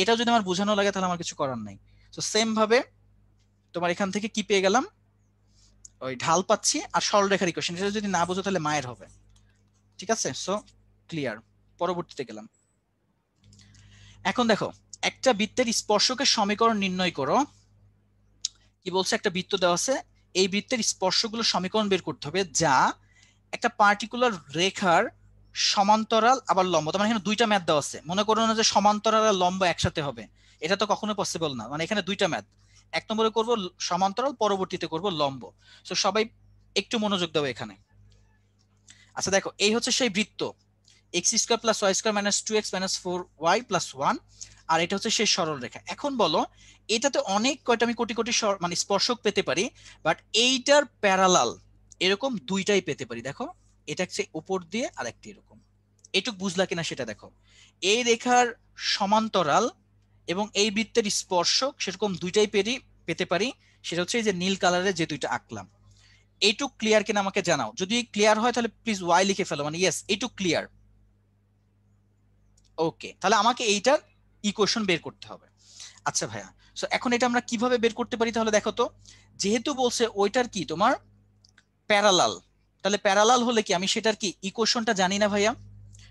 এটা যদি আমার বোঝানো লাগে তাহলে আমার কিছু করার নাই তো সেম ভাবে তোমার এখান থেকে কি পেয়ে গেলাম ওই ঢাল পাচ্ছি আর সরলরেখার ইকুয়েশন এটা যদি না বোঝো তাহলে মায়ের হবে ঠিক আছে সো ক্লিয়ার পরবর্তীতে গেলাম এখন দেখো একটা বৃত্তের স্পর্শকের সমীকরণ নির্ণয় করো কি বলছে একটা বৃত্ত দেওয়া আছে এই বৃত্তের স্পর্শগুলো সমীকরণ বের করতে হবে যা একটা পার্টিকুলার রেখার সমান্তরাল আবার লম্ব তার মানে এখানে দুইটা ম্যাথ দেওয়া আছে মনে করো না যে সমান্তরাল আর লম্ব একসাথে হবে এটা তো কখনো পসিবল না মানে এখানে দুইটা ম্যাথ এক নম্বরে করব সমান্তরাল পরবর্তীতে করব লম্ব সো সবাই একটু মনোযোগ দেবো এখানে আচ্ছা দেখো এই হচ্ছে সেই বৃত্ত x square plus Y square minus two x minus four Y plus one আর এটা হচ্ছে সেই সরল রেখা এখন বলো এটাতে অনেক কয়টা আমি কোটি কোটি মানে স্পর্শক পেতে পারি বাট এইটার প্যারালাল এরকম দুইটাই পেতে পারি দেখো এটা হচ্ছে উপর দিয়ে আর একটি এরকম এটুক বুঝলা কিনা সেটা দেখো এই রেখার সমান্তরাল এবং এই বৃত্তের স্পর্শক সেরকম দুইটাই পেরি পেতে পারি সেটা হচ্ছে এই যে নীল কালারের যে দুইটা আঁকলাম এইটুক ক্লিয়ার কিনা আমাকে জানাও যদি ক্লিয়ার হয় তাহলে প্লিজ ওয়াই লিখে ফেলো মানে ইয়েস এইটুক ক্লিয়ার ওকে তাহলে আমাকে এইটার ইকুয়েশন বের করতে হবে আচ্ছা ভাইয়া সো এখন এটা আমরা কিভাবে বের করতে পারি তাহলে দেখো তো যেহেতু বলছে ওইটার কি তোমার প্যারালাল তাহলে প্যারালাল হলে কি আমি সেটার কি ইকুয়েশনটা জানি না ভাইয়া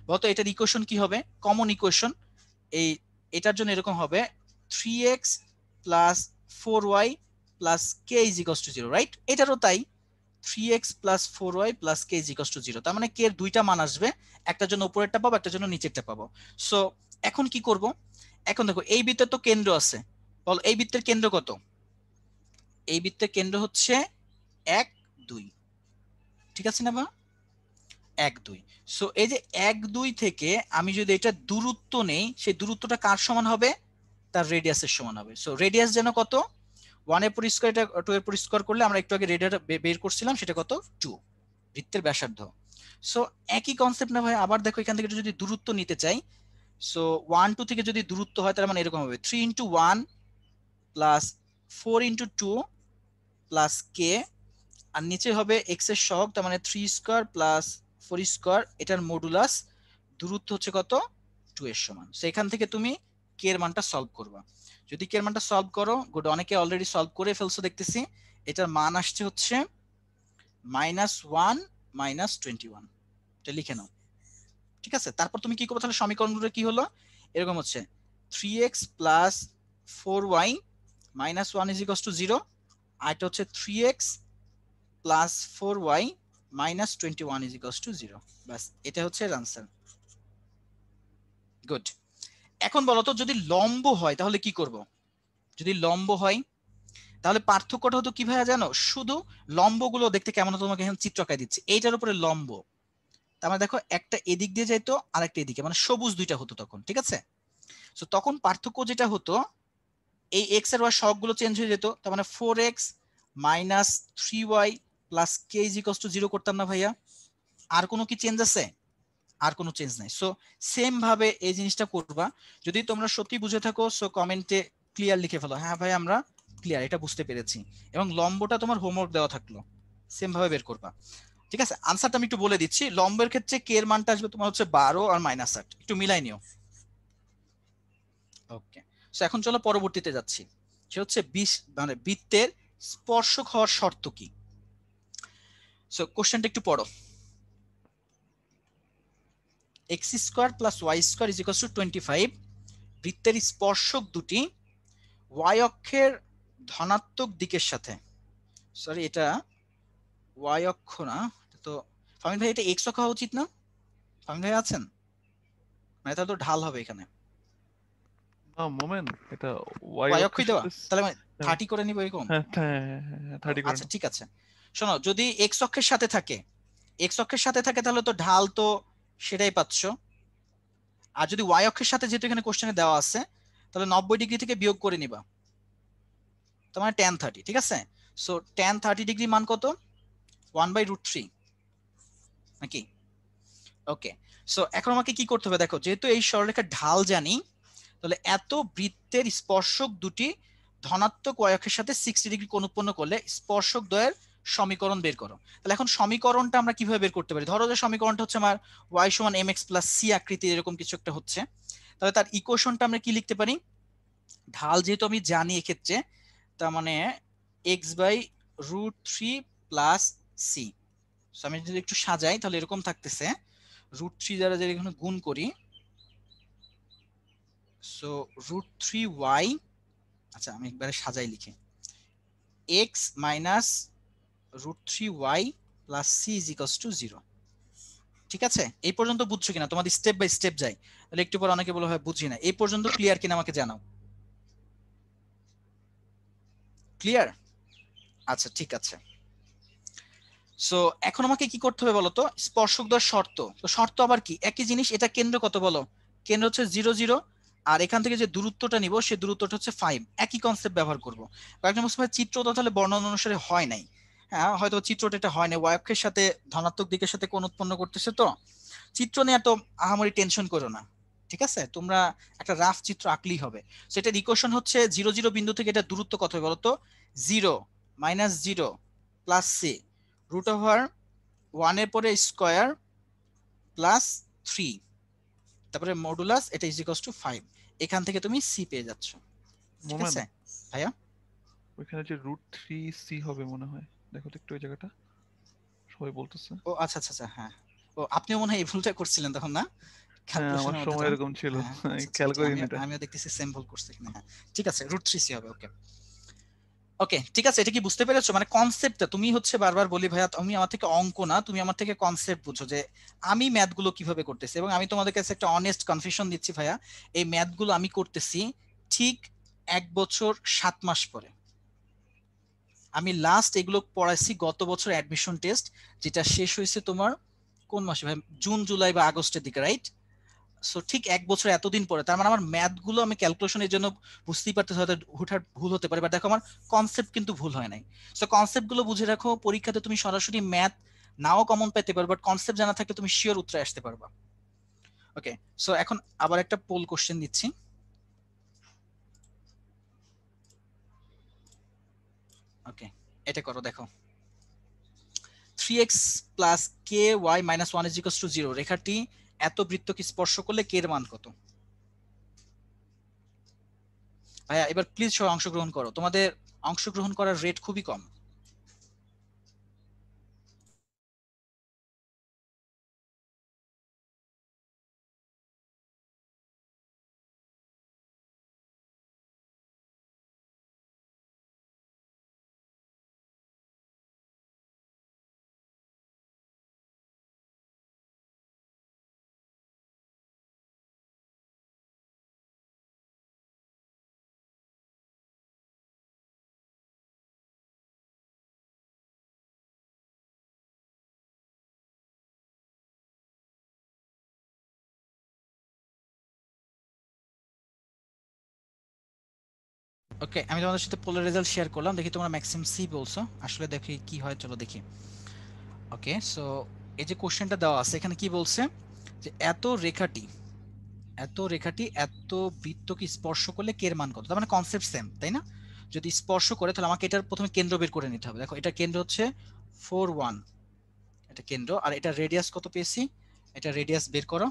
বলতো এটার ইকুয়েশন কি হবে কমন ইকুয়েশন এই এটার জন্য এরকম হবে three x plus four Y plus k is x to zero right এটারও তাই three x plus four Y plus k is x to zero তার মানে কে এর দুইটা মান আসবে একটার জন্য উপরেরটা পাবো একটার জন্য নিচেরটা পাবো সো এখন কি করব এখন দেখো এই বৃত্তের তো কেন্দ্র আছে বল এই বৃত্তের কেন্দ্র কত এই বৃত্তের কেন্দ্র হচ্ছে এক দুই ঠিক আছে না বা এক দুই সো এই যে এক দুই থেকে আমি যদি এটা দূরত্ব নেই সেই দূরত্বটা কার সমান হবে তার রেডিয়াসের সমান হবে সো রেডিয়াস যেন কত ওয়ানের পরিষ্কার এটা টু এর পরিষ্কার করলে আমরা একটু আগে রেডিয়ার বের করছিলাম সেটা কত টু বৃত্তের ব্যাসার্ধ সো একই কনসেপ্ট না ভাই আবার দেখো এখান থেকে যদি দূরত্ব নিতে চাই সো ওয়ান টু থেকে যদি দূরত্ব হয় তাহলে মানে এরকম হবে three into one plus four into two plus k আর নিচে হবে এক্স এর সহগ তার মানে three square plus four square এটার মডুলাস দূরত্ব হচ্ছে কত টু এর সমান সেখান থেকে তুমি কে এর মানটা সলভ করবা যদি কে এর মানটা সলভ করো গুড অনেকে অলরেডি সলভ করে ফেলছো দেখতেছি এটার মান আসছে হচ্ছে minus one minus twenty one এটা লিখে নাও ঠিক আছে তারপর তুমি কি করবো তাহলে সমীকরণগুলো কি হলো এরকম হচ্ছে three x plus four y minus one is equals zero আর এটা হচ্ছে three x plus four y minus twenty one is x to zero বাস এটা হচ্ছে আনসার গুড এখন তো যদি লম্ব হয় তাহলে কি করব যদি লম্ব হয় তাহলে পার্থক্যটা হতো কি জানো শুধু লম্বগুলো দেখতে কেমন হতো তোমাকে এখন চিত্র আঁকায় দিচ্ছে এইটার উপরে লম্ব তার মানে দেখো একটা এদিক দিয়ে যাইতো আর একটা এদিকে মানে সবুজ দুইটা হতো তখন ঠিক আছে তো তখন পার্থক্য যেটা হতো এই এক্স আর ওয়াই গুলো চেঞ্জ হয়ে যেত তার মানে four x minus three y plus k is x to zero করতাম না ভাইয়া আর কোনো কি চেঞ্জ আছে আর কোনো চেঞ্জ নাই সো সেম ভাবে এই জিনিসটা করবা যদি তোমরা সত্যি বুঝে থাকো সো কমেন্টে ক্লিয়ার লিখে ফেলো হ্যাঁ ভাই আমরা ক্লিয়ার এটা বুঝতে পেরেছি এবং লম্বটা তোমার হোমওয়ার্ক দেওয়া থাকলো সেম ভাবে বের করবা ঠিক আছে আনসারটা আমি একটু বলে দিচ্ছি লম্বের ক্ষেত্রে কে এর মানটা আসবে তোমার হচ্ছে বারো আর মাইনাস আট একটু মিলাই নিও ওকে সো এখন চলো পরবর্তীতে যাচ্ছি সে হচ্ছে বিশ মানে বৃত্তের স্পর্শক হওয়ার শর্ত কি সো কোশ্চেনটা একটু পড়ো x square plus Y square is x to twenty five বৃত্তের স্পর্শক দুটি ওয়াই অক্ষের ধনাত্মক দিকের সাথে সরি এটা ওয়াই অক্ষ না তো ফামিন ভাই এটা এক্স অক্ষ হওয়া উচিত না ফামিন ভাই আছেন মানে তাহলে তো ঢাল হবে এখানে না মোমেন্ট এটা ওয়াই অক্ষই দেওয়া তাহলে মানে হ্যাঁ। 30 করে নিবো এরকম হ্যাঁ, হ্যাঁ, আচ্ছা ঠিক আছে শোনো যদি এক্স অক্ষের সাথে থাকে এক্স অক্ষের সাথে থাকে তাহলে তো ঢাল তো সেটাই পাচ্ছ আর যদি ওয়াই অক্ষের সাথে যেহেতু এখানে কোশ্চেনে দেওয়া আছে তাহলে নব্বই ডিগ্রি থেকে বিয়োগ করে নিবা তো মানে টেন থার্টি ঠিক আছে সো টেন থার্টি ডিগ্রি মান কত ওয়ান বাই রুট থ্রি নাকি ওকে সো এখন আমাকে কি করতে হবে দেখো যেহেতু এই সরলরেখার ঢাল জানি তাহলে এত বৃত্তের স্পর্শক দুটি ধনাত্মক ওয়াই অক্ষের সাথে সিক্সটি ডিগ্রি কোন উৎপন্ন করলে স্পর্শক দ্বয়ের সমীকরণ বের করো তাহলে এখন সমীকরণটা আমরা কিভাবে বের করতে পারি ধরো যে সমীকরণটা হচ্ছে আমার ওয়াই সমান এম এক্স প্লাস সি আকৃতির এরকম কিছু একটা হচ্ছে তাহলে তার ইকুয়েশনটা আমরা কি লিখতে পারি ঢাল যেহেতু আমি জানি এক্ষেত্রে তার মানে x by root three plus c আমি যদি একটু সাজাই তাহলে এরকম থাকতেছে রুট থ্রি দ্বারা যদি এখানে গুণ করি সো রুট থ্রি ওয়াই আচ্ছা আমি একবারে সাজাই লিখি x minus root three y plus c is x to zero ঠিক আছে এই পর্যন্ত বুঝছো কিনা তোমাদের স্টেপ বাই স্টেপ যাই তাহলে একটু পর অনেকে বলো হয় হ্যাঁ, বুঝি না এই পর্যন্ত ক্লিয়ার কিনা আমাকে জানাও ক্লিয়ার আচ্ছা ঠিক আছে সো এখন আমাকে কি করতে হবে বলতো স্পর্শকদ্বয় শর্ত তো শর্ত আবার কি একই জিনিস এটা কেন্দ্র কত বলো কেন্দ্র হচ্ছে জিরো জিরো আর এখান থেকে যে দূরত্বটা নিব সে দূরত্বটা হচ্ছে ফাইভ একই কনসেপ্ট ব্যবহার করবো কয়েকজন মুসলিমের চিত্র তাহলে বর্ণনা অনুসারে হয় নাই হ্যাঁ, হয়তো চিত্রটা এটা হয় না ওয়াইফের সাথে ধনাত্মক দিকের সাথে কোন উৎপন্ন করতেছে তো চিত্র নিয়ে এত আহামরি টেনশন করো না ঠিক আছে তোমরা একটা রাফ চিত্র আঁকলেই হবে সেটা ইকুয়েশন হচ্ছে জিরো জিরো বিন্দু থেকে এটা দূরত্ব কত হবে বলতো zero minus zero plus c root over ওয়ানের পরে স্কোয়ার প্লাস থ্রি তারপরে মডুলাস এটা ইজ ইকস টু ফাইভ এখান থেকে তুমি সি পেয়ে যাচ্ছ ঠিক আছে ভাইয়া ওইখানে যে রুট থ্রি সি হবে মনে হয় দেখো একটু ওই জায়গাটা সবাই বলতেছে ও আচ্ছা আচ্ছা, আচ্ছা হ্যাঁ ও আপনি মনে হয় এই ভুলটা করছিলেন তখন না হ্যাঁ, আমার সময় এরকম ছিল হ্যাঁ, আচ্ছা, আচ্ছা, খেয়াল করিনি এটা আমিও দেখতেছি সেম ভুল করছি কিনা হ্যাঁ ঠিক আছে রুট থ্রি সি হবে ওকে ওকে ঠিক আছে এটা কি বুঝতে পেরেছো মানে কনসেপ্টটা তুমি হচ্ছে বারবার বলি ভাইয়া তুমি আমার থেকে অঙ্ক না তুমি আমার থেকে কনসেপ্ট বুঝছো যে আমি ম্যাথ গুলো কিভাবে করতেছি এবং আমি তোমাদের কাছে একটা অনেস্ট কনফেশন দিচ্ছি ভাইয়া এই ম্যাথ গুলো আমি করতেছি ঠিক এক বছর সাত মাস পরে আমি লাস্ট এগুলো পড়াইছি গত বছর অ্যাডমিশন টেস্ট যেটা শেষ হয়েছে তোমার কোন মাসে ভাই জুন জুলাই বা আগস্টের দিকে রাইট সো ঠিক এক বছর এতদিন পরে তার মানে আমার ম্যাথগুলো আমি ক্যালকুলেশনের জন্য বুঝতেই পারতেছি হয়তো হুঠার ভুল হতে পারে বাট দেখো আমার কনসেপ্ট কিন্তু ভুল হয় নাই সো কনসেপ্টগুলো বুঝে রাখো পরীক্ষাতে তুমি সরাসরি ম্যাথ নাও কমন পেতে পারো বাট কনসেপ্ট জানা থাকলে তুমি শিওর উত্তরে আসতে পারবা ওকে সো এখন আবার একটা পোল কোশ্চেন দিচ্ছি ওকে এটা করো দেখো 3x plus k y minus one is to zero রেখাটি এত বৃত্তকে স্পর্শ করলে কে এর মান কত ভাইয়া এবার প্লিজ সবাই অংশগ্রহণ করো তোমাদের অংশগ্রহণ করার রেট খুবই কম ওকে আমি তোমাদের সাথে পোলের রেজাল্ট শেয়ার করলাম দেখি তোমরা ম্যাক্সিমাম সি বলছো আসলে দেখি কি হয় চলো দেখি ওকে সো এই যে কোশ্চেনটা দেওয়া আছে এখানে কি বলছে যে এত রেখাটি এত রেখাটি এত বৃত্তকে স্পর্শ করলে কের মান কত তার মানে কনসেপ্ট সেম তাই না যদি স্পর্শ করে তাহলে আমাকে এটার প্রথমে কেন্দ্র বের করে নিতে হবে দেখো এটা কেন্দ্র হচ্ছে ফোর ওয়ান এটা কেন্দ্র আর এটা রেডিয়াস কত পেয়েছি এটা রেডিয়াস বের করো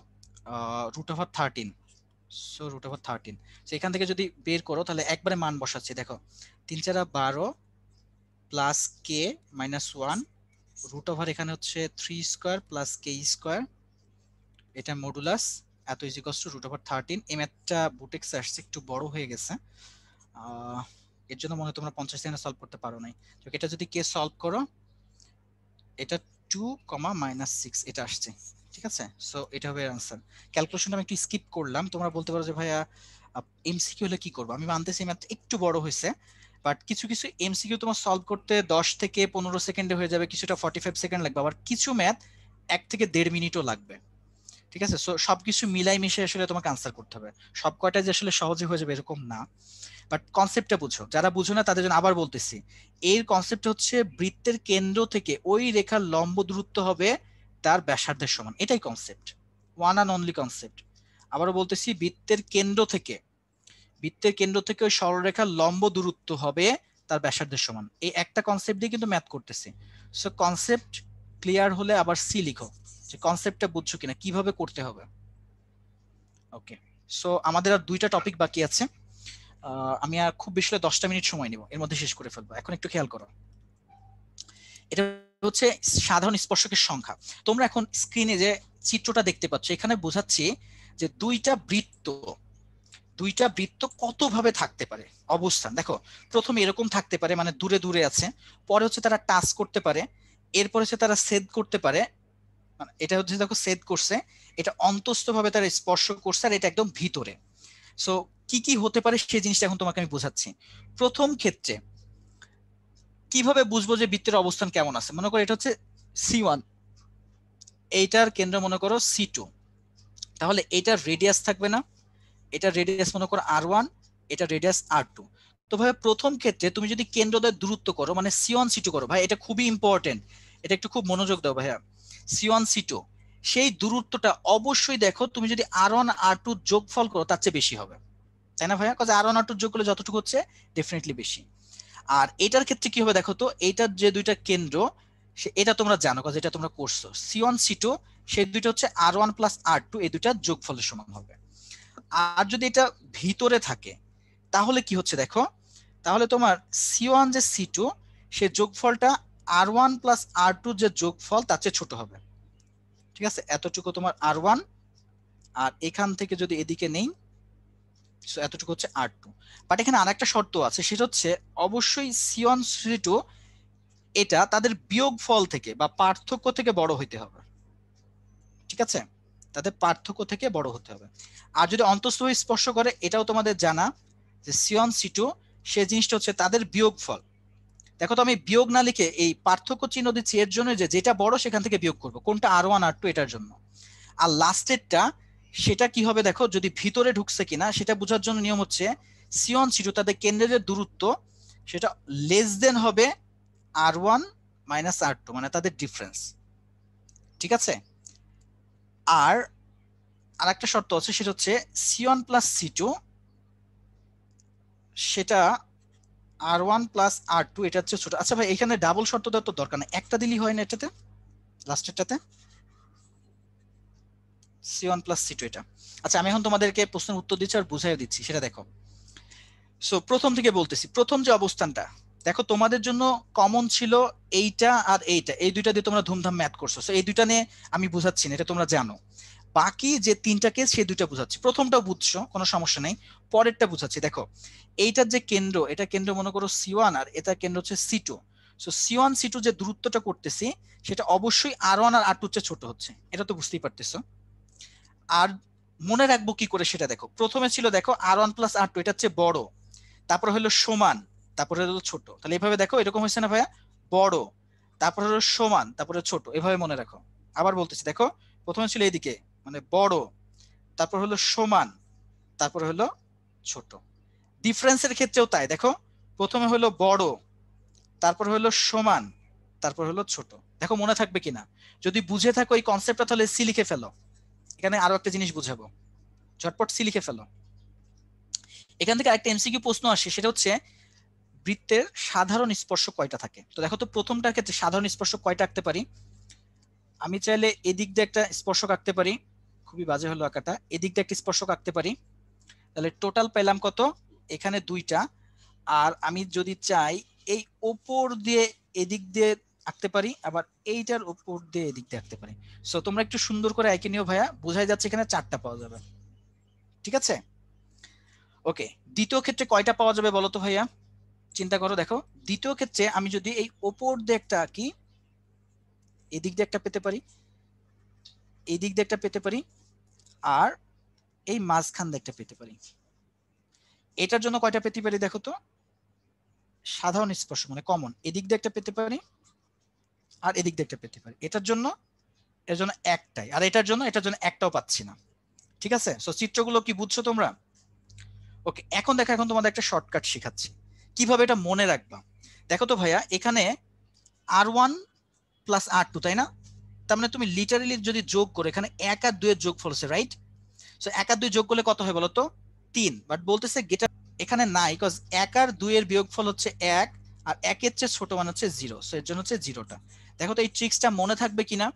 root over thirteen so root over thirteen so এখান থেকে যদি বের করো তাহলে একবারে মান বসাচ্ছি দেখো তিন চারা বারো plus k minus one root over এখানে হচ্ছে three square plus k square এটা মডুলাস এত is equals to root over thirteen এই ম্যাথটা বুটেক্স আসছে একটু বড় হয়ে গেছে এর জন্য মনে হয় তোমরা পঞ্চাশ দিনে সলভ করতে পারো নাই তো এটা যদি কে সলভ করো এটা টু কমা মাইনাস সিক্স এটা আসছে ঠিক আছে সো এটা হবে আনসার ক্যালকুলেশনটা আমি একটু স্কিপ করলাম তোমরা বলতে পারো যে ভাইয়া এমসিকিউ হলে কি করবো আমি মানতেছি ম্যাথ একটু বড় হয়েছে বাট কিছু কিছু এমসিকিউ তোমার সলভ করতে দশ থেকে পনেরো সেকেন্ডে হয়ে যাবে কিছুটা 45 সেকেন্ড লাগবে আবার কিছু ম্যাথ এক থেকে দেড় মিনিটও লাগবে ঠিক আছে সো সব কিছু মিলাই মিশে আসলে তোমাকে আনসার করতে হবে সব কয়টা যে আসলে সহজে হয়ে যাবে এরকম না বাট কনসেপ্টটা বুঝো যারা বুঝো না তাদের জন্য আবার বলতেছি এর কনসেপ্ট হচ্ছে বৃত্তের কেন্দ্র থেকে ওই রেখার লম্ব দূরত্ব হবে তার ব্যাসার্ধের সমান এটাই concept one and only concept আবারও বলতেছি বৃত্তের কেন্দ্র থেকে বৃত্তের কেন্দ্র থেকে ওই সরলরেখার লম্ব দূরত্ব হবে তার ব্যাসার্ধের সমান এই একটা কনসেপ্ট দিয়ে কিন্তু ম্যাথ করতেছে সো কনসেপ্ট ক্লিয়ার হলে আবার সি লিখো যে কনসেপ্টটা বুঝছো কিনা কিভাবে করতে হবে ওকে সো আমাদের আর দুইটা টপিক বাকি আছে আমি আর খুব বেশি দশটা মিনিট সময় নেব এর মধ্যে শেষ করে ফেলবো এখন একটু খেয়াল করো এটা হচ্ছে সাধারণ স্পর্শকের সংখ্যা তোমরা এখন স্ক্রিনে যে চিত্রটা দেখতে পাচ্ছ এখানে বোঝাচ্ছি যে দুইটা বৃত্ত দুইটা বৃত্ত কতভাবে থাকতে পারে অবস্থান দেখো প্রথমে এরকম থাকতে পারে মানে দূরে দূরে আছে পরে হচ্ছে তারা টাচ করতে পারে এরপরে হচ্ছে তারা সেদ করতে পারে মানে এটা হচ্ছে দেখো সেদ করছে এটা অন্তস্থভাবে তারা স্পর্শ করছে আর এটা একদম ভিতরে সো কি কি হতে পারে সেই জিনিসটা এখন তোমাকে আমি বোঝাচ্ছি প্রথম ক্ষেত্রে কিভাবে বুঝবো যে বৃত্তের অবস্থান কেমন আছে মনে করো এটা হচ্ছে সি ওয়ান এইটার কেন্দ্র মনে করো সি টু তাহলে এটার রেডিয়াস থাকবে না এটার রেডিয়াস মনে করো আর ওয়ান এটা রেডিয়াস আর টু তো ভাই প্রথম ক্ষেত্রে তুমি যদি কেন্দ্রদের দূরত্ব করো মানে সি ওয়ান সি টু করো ভাই এটা খুবই ইম্পর্টেন্ট এটা একটু খুব মনোযোগ দাও ভাইয়া সি ওয়ান সি টু সেই দূরত্বটা অবশ্যই দেখো তুমি যদি আর ওয়ান আর টু যোগফল করো তার চেয়ে বেশি হবে তাই না ভাইয়া কাজে আর ওয়ান আর টু যোগ করলে যতটুকু হচ্ছে ডেফিনেটলি বেশি আর এটার ক্ষেত্রে কি হবে দেখো তো এটার যে দুইটা কেন্দ্র এটা তোমরা জানো কাজ এটা তোমরা করছো সি ওয়ান সি টু সে দুইটা হচ্ছে r one plus r two এই দুইটা যোগফলের সমান হবে আর যদি এটা ভিতরে থাকে তাহলে কি হচ্ছে দেখো তাহলে তোমার সি ওয়ান যে সি টু সে যোগফলটা r one plus r two যে যোগফল তার চেয়ে ছোট হবে ঠিক আছে এতটুকু তোমার আর ওয়ান আর এখান থেকে যদি এদিকে নেই এতটুকু হচ্ছে আর টু বাট এখানে আর একটা শর্ত আছে সেটা হচ্ছে অবশ্যই ওয়ান সি টু এটা তাদের বিয়োগ ফল থেকে বা পার্থক্য থেকে বড় হইতে হবে ঠিক আছে তাদের পার্থক্য থেকে বড় হতে হবে আর যদি অন্তস্থ স্পর্শ করে এটাও তোমাদের জানা যে সিওন সি টু সে জিনিসটা হচ্ছে তাদের বিয়োগ ফল দেখো তো আমি বিয়োগ না লিখে এই পার্থক্য চিহ্ন দিচ্ছি এর জন্য যে যেটা বড় সেখান থেকে বিয়োগ করবো কোনটা আর ওয়ান আর টু এটার জন্য আর লাস্টেরটা সেটা কি হবে দেখো যদি ভিতরে ঢুকছে কিনা সেটা বোঝার জন্য নিয়ম হচ্ছে সিওন সি টু তাদের কেন্দ্রের যে দূরত্ব সেটা লেস দেন হবে r one minus r two মানে তাদের ডিফারেন্স ঠিক আছে আর আর একটা শর্ত আছে সেটা হচ্ছে c one plus c two সেটা r one plus r two এটা হচ্ছে ছোট আচ্ছা ভাই এখানে ডাবল শর্ত দেওয়ার তো দরকার না একটা দিলেই হয় না এটাতে লাস্টেরটাতে c one plus c two এটা আচ্ছা আমি এখন তোমাদেরকে প্রশ্নের উত্তর দিচ্ছি আর বুঝাইও দিচ্ছি সেটা দেখো সো প্রথম থেকে বলতেছি প্রথম যে অবস্থানটা দেখো তোমাদের জন্য কমন ছিল এইটা আর এইটা এই দুইটা দিয়ে তোমরা ধুমধাম ম্যাথ করছো সো এই দুইটা নিয়ে আমি বুঝাচ্ছি না এটা তোমরা জানো বাকি যে তিনটা কেস সেই দুইটা বুঝাচ্ছি প্রথমটা বুঝছো কোনো সমস্যা নেই পরেরটা বুঝাচ্ছি দেখো এইটার যে কেন্দ্র এটা কেন্দ্র মনে করো সি ওয়ান আর এটা কেন্দ্র হচ্ছে c two so c one c two যে দূরত্বটা করতেছি সেটা অবশ্যই আর ওয়ান আর আর টু চেয়ে ছোট হচ্ছে এটা তো বুঝতেই পারতেছো আর মনে রাখবো কি করে সেটা দেখো প্রথমে ছিল দেখো r one plus r two এটা হচ্ছে বড় তারপর হলো সমান তারপরে হলো ছোট তাহলে এভাবে দেখো এরকম হয়েছে না ভাইয়া বড় তারপর হলো সমান তারপরে ছোট এভাবে মনে রাখো আবার বলতেছি দেখো প্রথমে ছিল এইদিকে মানে বড় তারপর হলো সমান তারপরে হলো ছোট ডিফারেন্সের ক্ষেত্রেও তাই দেখো প্রথমে হলো বড় তারপর হলো সমান তারপর হলো ছোট দেখো মনে থাকবে কিনা যদি বুঝে থাকো এই কনসেপ্টটা তাহলে সি লিখে ফেলো এখানে আরো একটা জিনিস বুঝাবো ঝটপট সি লিখে ফেলো এখান থেকে আরেকটা এমসিকিউ প্রশ্ন আসে সেটা হচ্ছে বৃত্তের সাধারণ স্পর্শ কয়টা থাকে তো দেখো তো প্রথমটার ক্ষেত্রে সাধারণ স্পর্শ কয়টা আঁকতে পারি আমি চাইলে এদিক দিয়ে একটা স্পর্শক আঁকতে পারি খুবই বাজে হলো আঁকাটা এদিক দিয়ে একটা স্পর্শক আঁকতে পারি তাহলে টোটাল পেলাম কত এখানে দুইটা আর আমি যদি চাই এই ওপর দিয়ে এদিক দিয়ে আঁকতে পারি আবার এইটার উপর দিয়ে এদিক দিয়ে আঁকতে পারি সো তোমরা একটু সুন্দর করে একে নিও ভাইয়া বোঝাই যাচ্ছে এখানে চারটা পাওয়া যাবে ঠিক আছে ওকে দ্বিতীয় ক্ষেত্রে কয়টা পাওয়া যাবে বলো তো ভাইয়া চিন্তা করো দেখো দ্বিতীয় ক্ষেত্রে আমি যদি এই ওপর দিয়ে একটা আঁকি এদিক দিয়ে একটা পেতে পারি এদিক দিয়ে একটা পেতে পারি আর এই মাঝখান দিয়ে একটা পেতে পারি এটার জন্য কয়টা পেতে পারি দেখো তো সাধারণ স্পর্শ মানে কমন এদিক দিয়ে একটা পেতে পারি আর এদিক দিয়ে একটা পেতে পারি এটার জন্য এর জন্য একটাই আর এটার জন্য এটার জন্য একটাও পাচ্ছি না ঠিক আছে সো চিত্রগুলো কি বুঝছো তোমরা ওকে এখন দেখো এখন তোমাদের একটা শর্টকাট শেখাচ্ছি কিভাবে এটা মনে রাখবা দেখো তো ভাইয়া এখানে r one plus r two তাই না তার মানে তুমি লিটারেলি যদি যোগ করো এখানে এক আর দুয়ের যোগ ফলছে রাইট সো এক আর দুই যোগ করলে কত হয় বলো তো তিন বাট বলতেছে গেটার এখানে নাই কজ এক আর দুইয়ের বিয়োগফল হচ্ছে এক আর একের চেয়ে ছোট মান হচ্ছে জিরো সো এর জন্য হচ্ছে জিরোটা দেখো তো এই ট্রিক্সটা মনে থাকবে কিনা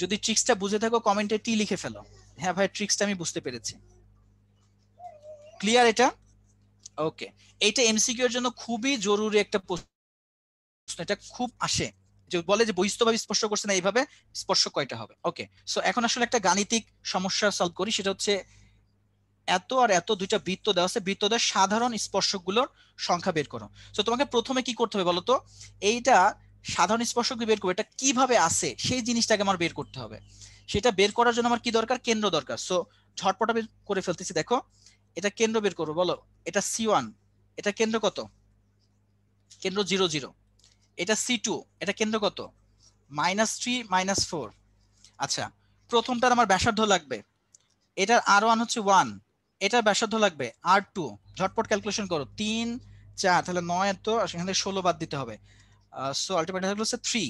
যদি ট্রিক্সটা বুঝে থাকো কমেন্টে টি লিখে ফেলো হ্যাঁ ভাই ট্রিক্সটা আমি বুঝতে পেরেছি ক্লিয়ার এটা ওকে এইটা এমসিকিউ এর জন্য খুবই জরুরি একটা প্রশ্ন এটা খুব আসে যে বলে যে বহিস্থভাবে স্পর্শ করছে না এইভাবে স্পর্শ কয়টা হবে ওকে সো এখন আসলে একটা গাণিতিক সমস্যা সলভ করি সেটা হচ্ছে এত আর এত দুইটা বৃত্ত দেওয়া আছে বৃত্তদের সাধারণ স্পর্শকগুলোর সংখ্যা বের করো তো তোমাকে প্রথমে কি করতে হবে বলতো এইটা সাধারণ স্পর্শক বের করবে এটা কিভাবে আসে সেই জিনিসটাকে আমার বের করতে হবে সেটা বের করার জন্য আমার কি দরকার কেন্দ্র দরকার সো ঝটপটা বের করে ফেলতেছি দেখো এটা কেন্দ্র বের করবো বলো এটা সি ওয়ান এটা কেন্দ্র কত কেন্দ্র জিরো জিরো এটা সি টু এটা কেন্দ্র কত মাইনাস থ্রি মাইনাস ফোর আচ্ছা প্রথমটার আমার ব্যাসার্ধ লাগবে এটার আর ওয়ান হচ্ছে ওয়ান এটা ব্যাসার্ধ লাগবে আর টু ঝটপট ক্যালকুলেশন করো তিন চার তাহলে নয় তো আর সেখান থেকে ষোলো বাদ দিতে হবে সো আলটিমেট হচ্ছে থ্রি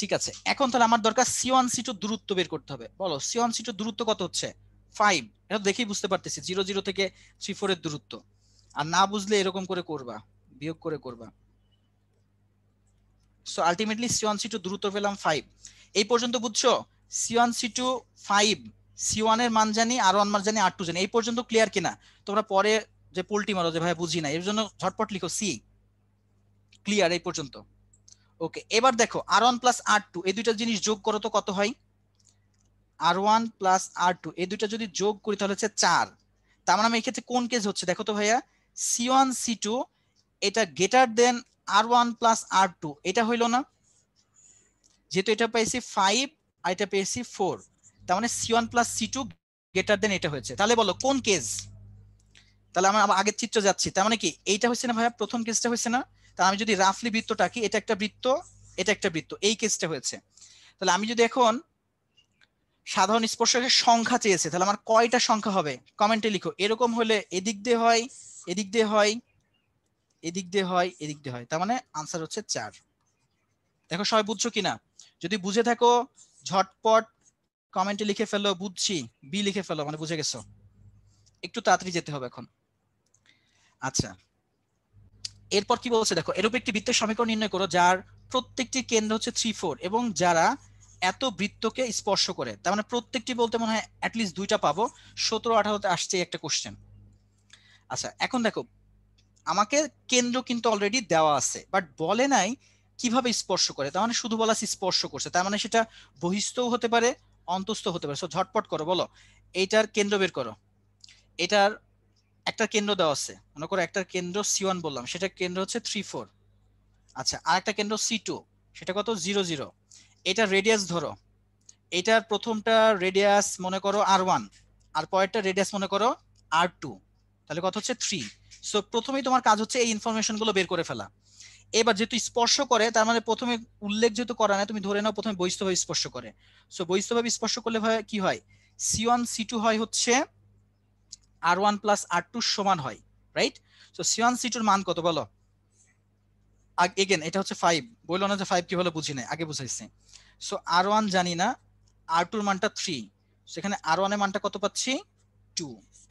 ঠিক আছে এখন তাহলে আমার দরকার সি ওয়ান সি টু দূরত্ব বের করতে হবে বলো সি ওয়ান সি টু দূরত্ব কত হচ্ছে ফাইভ এটা দেখেই বুঝতে পারতেছি জিরো জিরো থেকে থ্রি ফোর এর দূরত্ব আর না বুঝলে এরকম করে করবা বিয়োগ করে করবা so ultimately c one c two দূরত্ব পেলাম ফাইভ এই পর্যন্ত বুঝছো c one c two five c ওয়ানের মান জানি আর ওয়ান মান জানি আর টু জানি এই পর্যন্ত ক্লিয়ার কিনা তোমরা পরে যে পোলটি মারো যে ভাই বুঝি না এর জন্য ঝটপট লিখো সি ক্লিয়ার এই পর্যন্ত ওকে এবার দেখো r one plus r two এই দুইটা জিনিস যোগ করো তো কত হয় r one plus r two এই দুইটা যদি যোগ করি তাহলে হচ্ছে চার তার মানে এই ক্ষেত্রে কোন কেস হচ্ছে দেখো তো ভাইয়া সি ওয়ান সি টু এটা greater than r one plus r two এটা হইল না যেহেতু এটা পেয়েছি ফাইভ আর এটা পেয়েছি ফোর তার মানে c one plus c two greater than এটা হয়েছে তাহলে বলো কোন কেস তাহলে আমার আগের চিত্র যাচ্ছি তার মানে কি এইটা হয়েছে না ভাইয়া প্রথম কেসটা হয়েছে না তা আমি যদি রাফলি বৃত্তটা কি এটা একটা বৃত্ত এটা একটা বৃত্ত এই কেসটা হয়েছে তাহলে আমি যদি এখন সাধারণ স্পর্শকের সংখ্যা চেয়েছে তাহলে আমার কয়টা সংখ্যা হবে কমেন্টে লিখো এরকম হলে এদিক দিয়ে হয় এদিক দিয়ে হয় এদিক দিয়ে হয় এদিক দিয়ে হয় তার মানে আনসার হচ্ছে চার দেখো সবাই বুঝছো কিনা যদি বুঝে থাকো ঝটপট কমেন্টে লিখে ফেলো বুঝছি বি লিখে ফেলো মানে বুঝে গেছো একটু তাড়াতাড়ি যেতে হবে এখন আচ্ছা এরপর কি বলছে দেখো এরূপ একটি বৃত্তের সমীকরণ নির্ণয় করো যার প্রত্যেকটি কেন্দ্র হচ্ছে থ্রি ফোর এবং যারা এত বৃত্তকে স্পর্শ করে তার মানে প্রত্যেকটি বলতে মনে হয় অ্যাটলিস্ট দুইটা পাবো সতেরো আঠারোতে আসছে একটা কোশ্চেন আচ্ছা এখন দেখো আমাকে কেন্দ্র কিন্তু অলরেডি দেওয়া আছে বাট বলে নাই কিভাবে স্পর্শ করে তার মানে শুধু বলা আছে স্পর্শ করছে তার মানে সেটা বহিস্থও হতে পারে অন্তস্থ হতে পারে সো ঝটপট করো বলো এইটার কেন্দ্র বের করো এটার একটা কেন্দ্র দেওয়া আছে মনে করো একটার কেন্দ্র সি ওয়ান বললাম সেটা কেন্দ্র হচ্ছে থ্রি ফোর আচ্ছা আর একটা কেন্দ্র সি টু সেটা কত জিরো জিরো এটা রেডিয়াস ধরো এটার প্রথমটা রেডিয়াস মনে করো আর ওয়ান আর পরেরটা রেডিয়াস মনে করো আর টু তাহলে কত হচ্ছে থ্রি সো প্রথমেই তোমার কাজ হচ্ছে এই ইনফরমেশনগুলো বের করে ফেলা এবার যেহেতু স্পর্শ করে তার মানে প্রথমে উল্লেখ যেহেতু করা না তুমি ধরে নাও প্রথমে বহিস্থভাবে স্পর্শ করে সো বহিস্থভাবে স্পর্শ করলে কি হয় সি ওয়ান সি টু হয় হচ্ছে r one plus r two সমান হয় right so c one c টুর মান কত বলো এগেন এটা হচ্ছে ফাইভ বললো না যে ফাইভ কি বলে বুঝি না আগে বুঝাইছে সো আর ওয়ান জানি না আর টুর মানটা থ্রি সেখানে আর ওয়ানের মানটা কত পাচ্ছি টু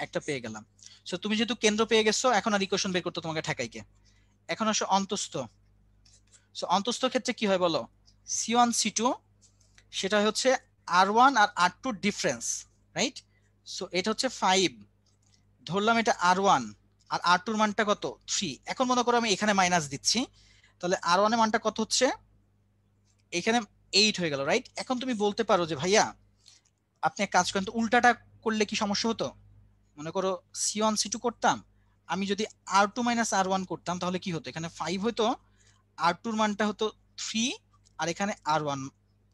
একটা পেয়ে গেলাম সো তুমি যেহেতু কেন্দ্র পেয়ে গেছো এখন আর ইকুয়েশন বের করতে তোমাকে ঠেকাইকে এখন আসো অন্তস্থ সো অন্তস্থ ক্ষেত্রে কি হয় বলো সি ওয়ান সি টু সেটা হচ্ছে আর ওয়ান আর r two difference right so এটা হচ্ছে ফাইভ ধরলাম এটা আর ওয়ান আর আর টুর মানটা কত থ্রি এখন মনে করো আমি এখানে মাইনাস দিচ্ছি তাহলে আর ওয়ানের মানটা কত হচ্ছে এখানে এইট হয়ে গেল রাইট এখন তুমি বলতে পারো যে ভাইয়া আপনি এক কাজ করেন তো উল্টাটা করলে কি সমস্যা হতো মনে করো সি ওয়ান সি টু করতাম আমি যদি r two minus r one করতাম তাহলে কি হতো এখানে ফাইভ হতো আর টুর মানটা হতো থ্রি আর এখানে আর ওয়ান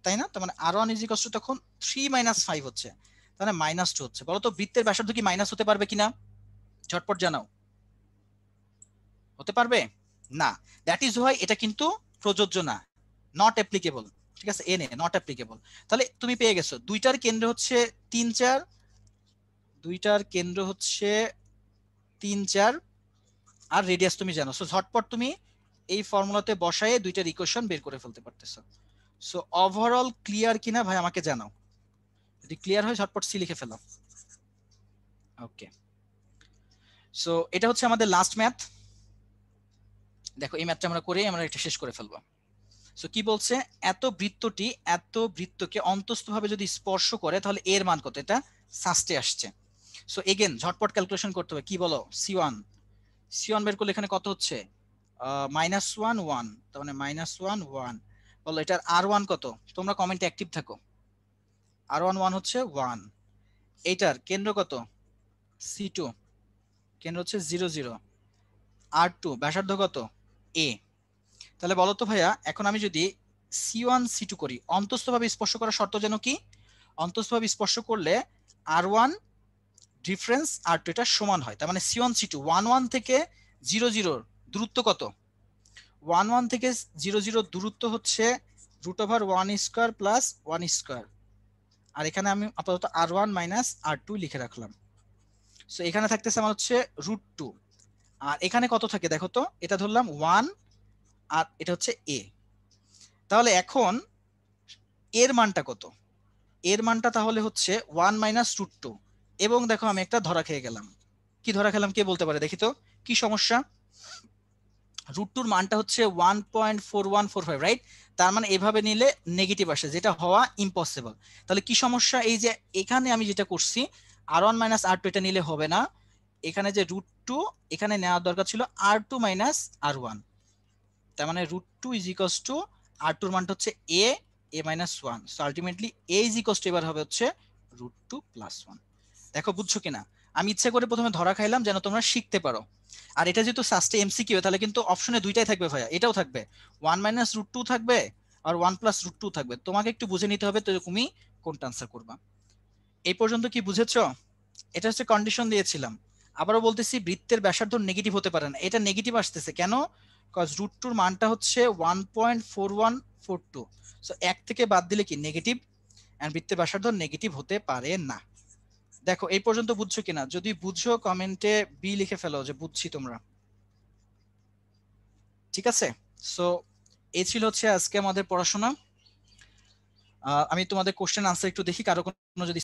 তাই না তার মানে আর ওয়ান ইজিক তখন থ্রি মাইনাস ফাইভ হচ্ছে তাহলে মাইনাস টু হচ্ছে বলতো বৃত্তের ব্যাসার্ধ কি মাইনাস হতে পারবে কিনা ঝটপট জানাও হতে পারবে না দ্যাট ইজ হোয়াই এটা কিন্তু প্রযোজ্য না নট অ্যাপ্লিকেবল ঠিক আছে এনে নট অ্যাপ্লিকেবল তাহলে তুমি পেয়ে গেছো দুইটার কেন্দ্র হচ্ছে তিন চার দুইটার কেন্দ্র হচ্ছে তিন চার আর রেডিয়াস তুমি জানো সো ঝটপট তুমি এই ফর্মুলাতে বসায় দুইটা ইকুয়েশন বের করে ফেলতে পারতেছো সো ওভারঅল ক্লিয়ার কিনা ভাই আমাকে জানাও যদি ক্লিয়ার হয় ঝটপট সি লিখে ফেলো ওকে সো এটা হচ্ছে আমাদের লাস্ট ম্যাথ দেখো এই ম্যাথটা আমরা করে আমরা এটা শেষ করে ফেলবো সো কি বলছে এত বৃত্তটি এত বৃত্তকে অন্তস্থভাবে যদি স্পর্শ করে তাহলে এর মান কত এটা সাস্টে আসছে সো এগেন ঝটপট ক্যালকুলেশন করতে হবে কি বলো সি ওয়ান সি ওয়ান বের করলে এখানে কত হচ্ছে মাইনাস ওয়ান ওয়ান তার মানে মাইনাস ওয়ান ওয়ান বলো এটার আর ওয়ান কত তোমরা কমেন্টে অ্যাক্টিভ থাকো আর ওয়ান ওয়ান হচ্ছে ওয়ান এইটার কেন্দ্র কত সি টু কেন্দ্র হচ্ছে জিরো জিরো আর টু ব্যাসার্ধ কত এ তাহলে বলো তো ভাইয়া এখন আমি যদি সি ওয়ান সি টু করি অন্তস্থভাবে স্পর্শ করার শর্ত যেন কি অন্তস্থভাবে স্পর্শ করলে r one difference r two এটা সমান হয় তার মানে c one c two one one থেকে জিরো জিরোর দূরত্ব কত ওয়ান ওয়ান থেকে জিরো জিরো দূরত্ব হচ্ছে root over one square plus one square আর এখানে আমি আপাতত r one minus r two লিখে রাখলাম সো এখানে থাকতেছে আমার হচ্ছে রুট টু আর এখানে কত থাকে দেখো তো এটা ধরলাম ওয়ান আর এটা হচ্ছে এ তাহলে এখন এর মানটা কত এর মানটা তাহলে হচ্ছে ওয়ান মাইনাস রুট টু এবং দেখো আমি একটা ধরা খেয়ে গেলাম কি ধরা খেলাম কে বলতে পারে দেখি তো কি সমস্যা রুট টুর মানটা হচ্ছে one point four one four five right তার মানে এভাবে নিলে নেগেটিভ আসে যেটা হওয়া ইম্পসিবল তাহলে কি সমস্যা এই যে এখানে আমি যেটা করছি r one minus r two এটা নিলে হবে না এখানে যে রুট টু এখানে নেওয়ার দরকার ছিল r two minus r one তার মানে root two is x to আর টুর মানটা হচ্ছে a a minus one so ultimately a is x to এবার হবে হচ্ছে রুট টু প্লাস ওয়ান দেখো বুঝছো কিনা আমি ইচ্ছে করে প্রথমে ধরা খাইলাম যেন তোমরা শিখতে পারো আর এটা যেহেতু সাস্টে এমসিকিউ তাহলে কিন্তু অপশনে দুইটাই থাকবে ভাইয়া এটাও থাকবে ওয়ান মাইনাস রুট টু থাকবে r one plus root two থাকবে তোমাকে একটু বুঝে নিতে হবে তো তুমি কোনটা আনসার করবা এই পর্যন্ত কি বুঝেছ এটা হচ্ছে কন্ডিশন দিয়েছিলাম আবারও বলতেছি বৃত্তের ব্যাসার্ধ নেগেটিভ হতে পারে না এটা নেগেটিভ আসতেছে কেন কজ রুট টুর মানটা হচ্ছে one point four one four two so এক থেকে বাদ দিলে কি নেগেটিভ অ্যান্ড বৃত্তের ব্যাসার্ধ নেগেটিভ হতে পারে না দেখো এই পর্যন্ত বুঝছো কিনা যদি বুঝছো কমেন্টে বি লিখে ফেলো যে বুঝছি তোমরা ঠিক আছে সো এই ছিল হচ্ছে আজকে আমাদের পড়াশোনা আমি তোমাদের কোশ্চেন আনসার একটু দেখি কারো কোনো যদি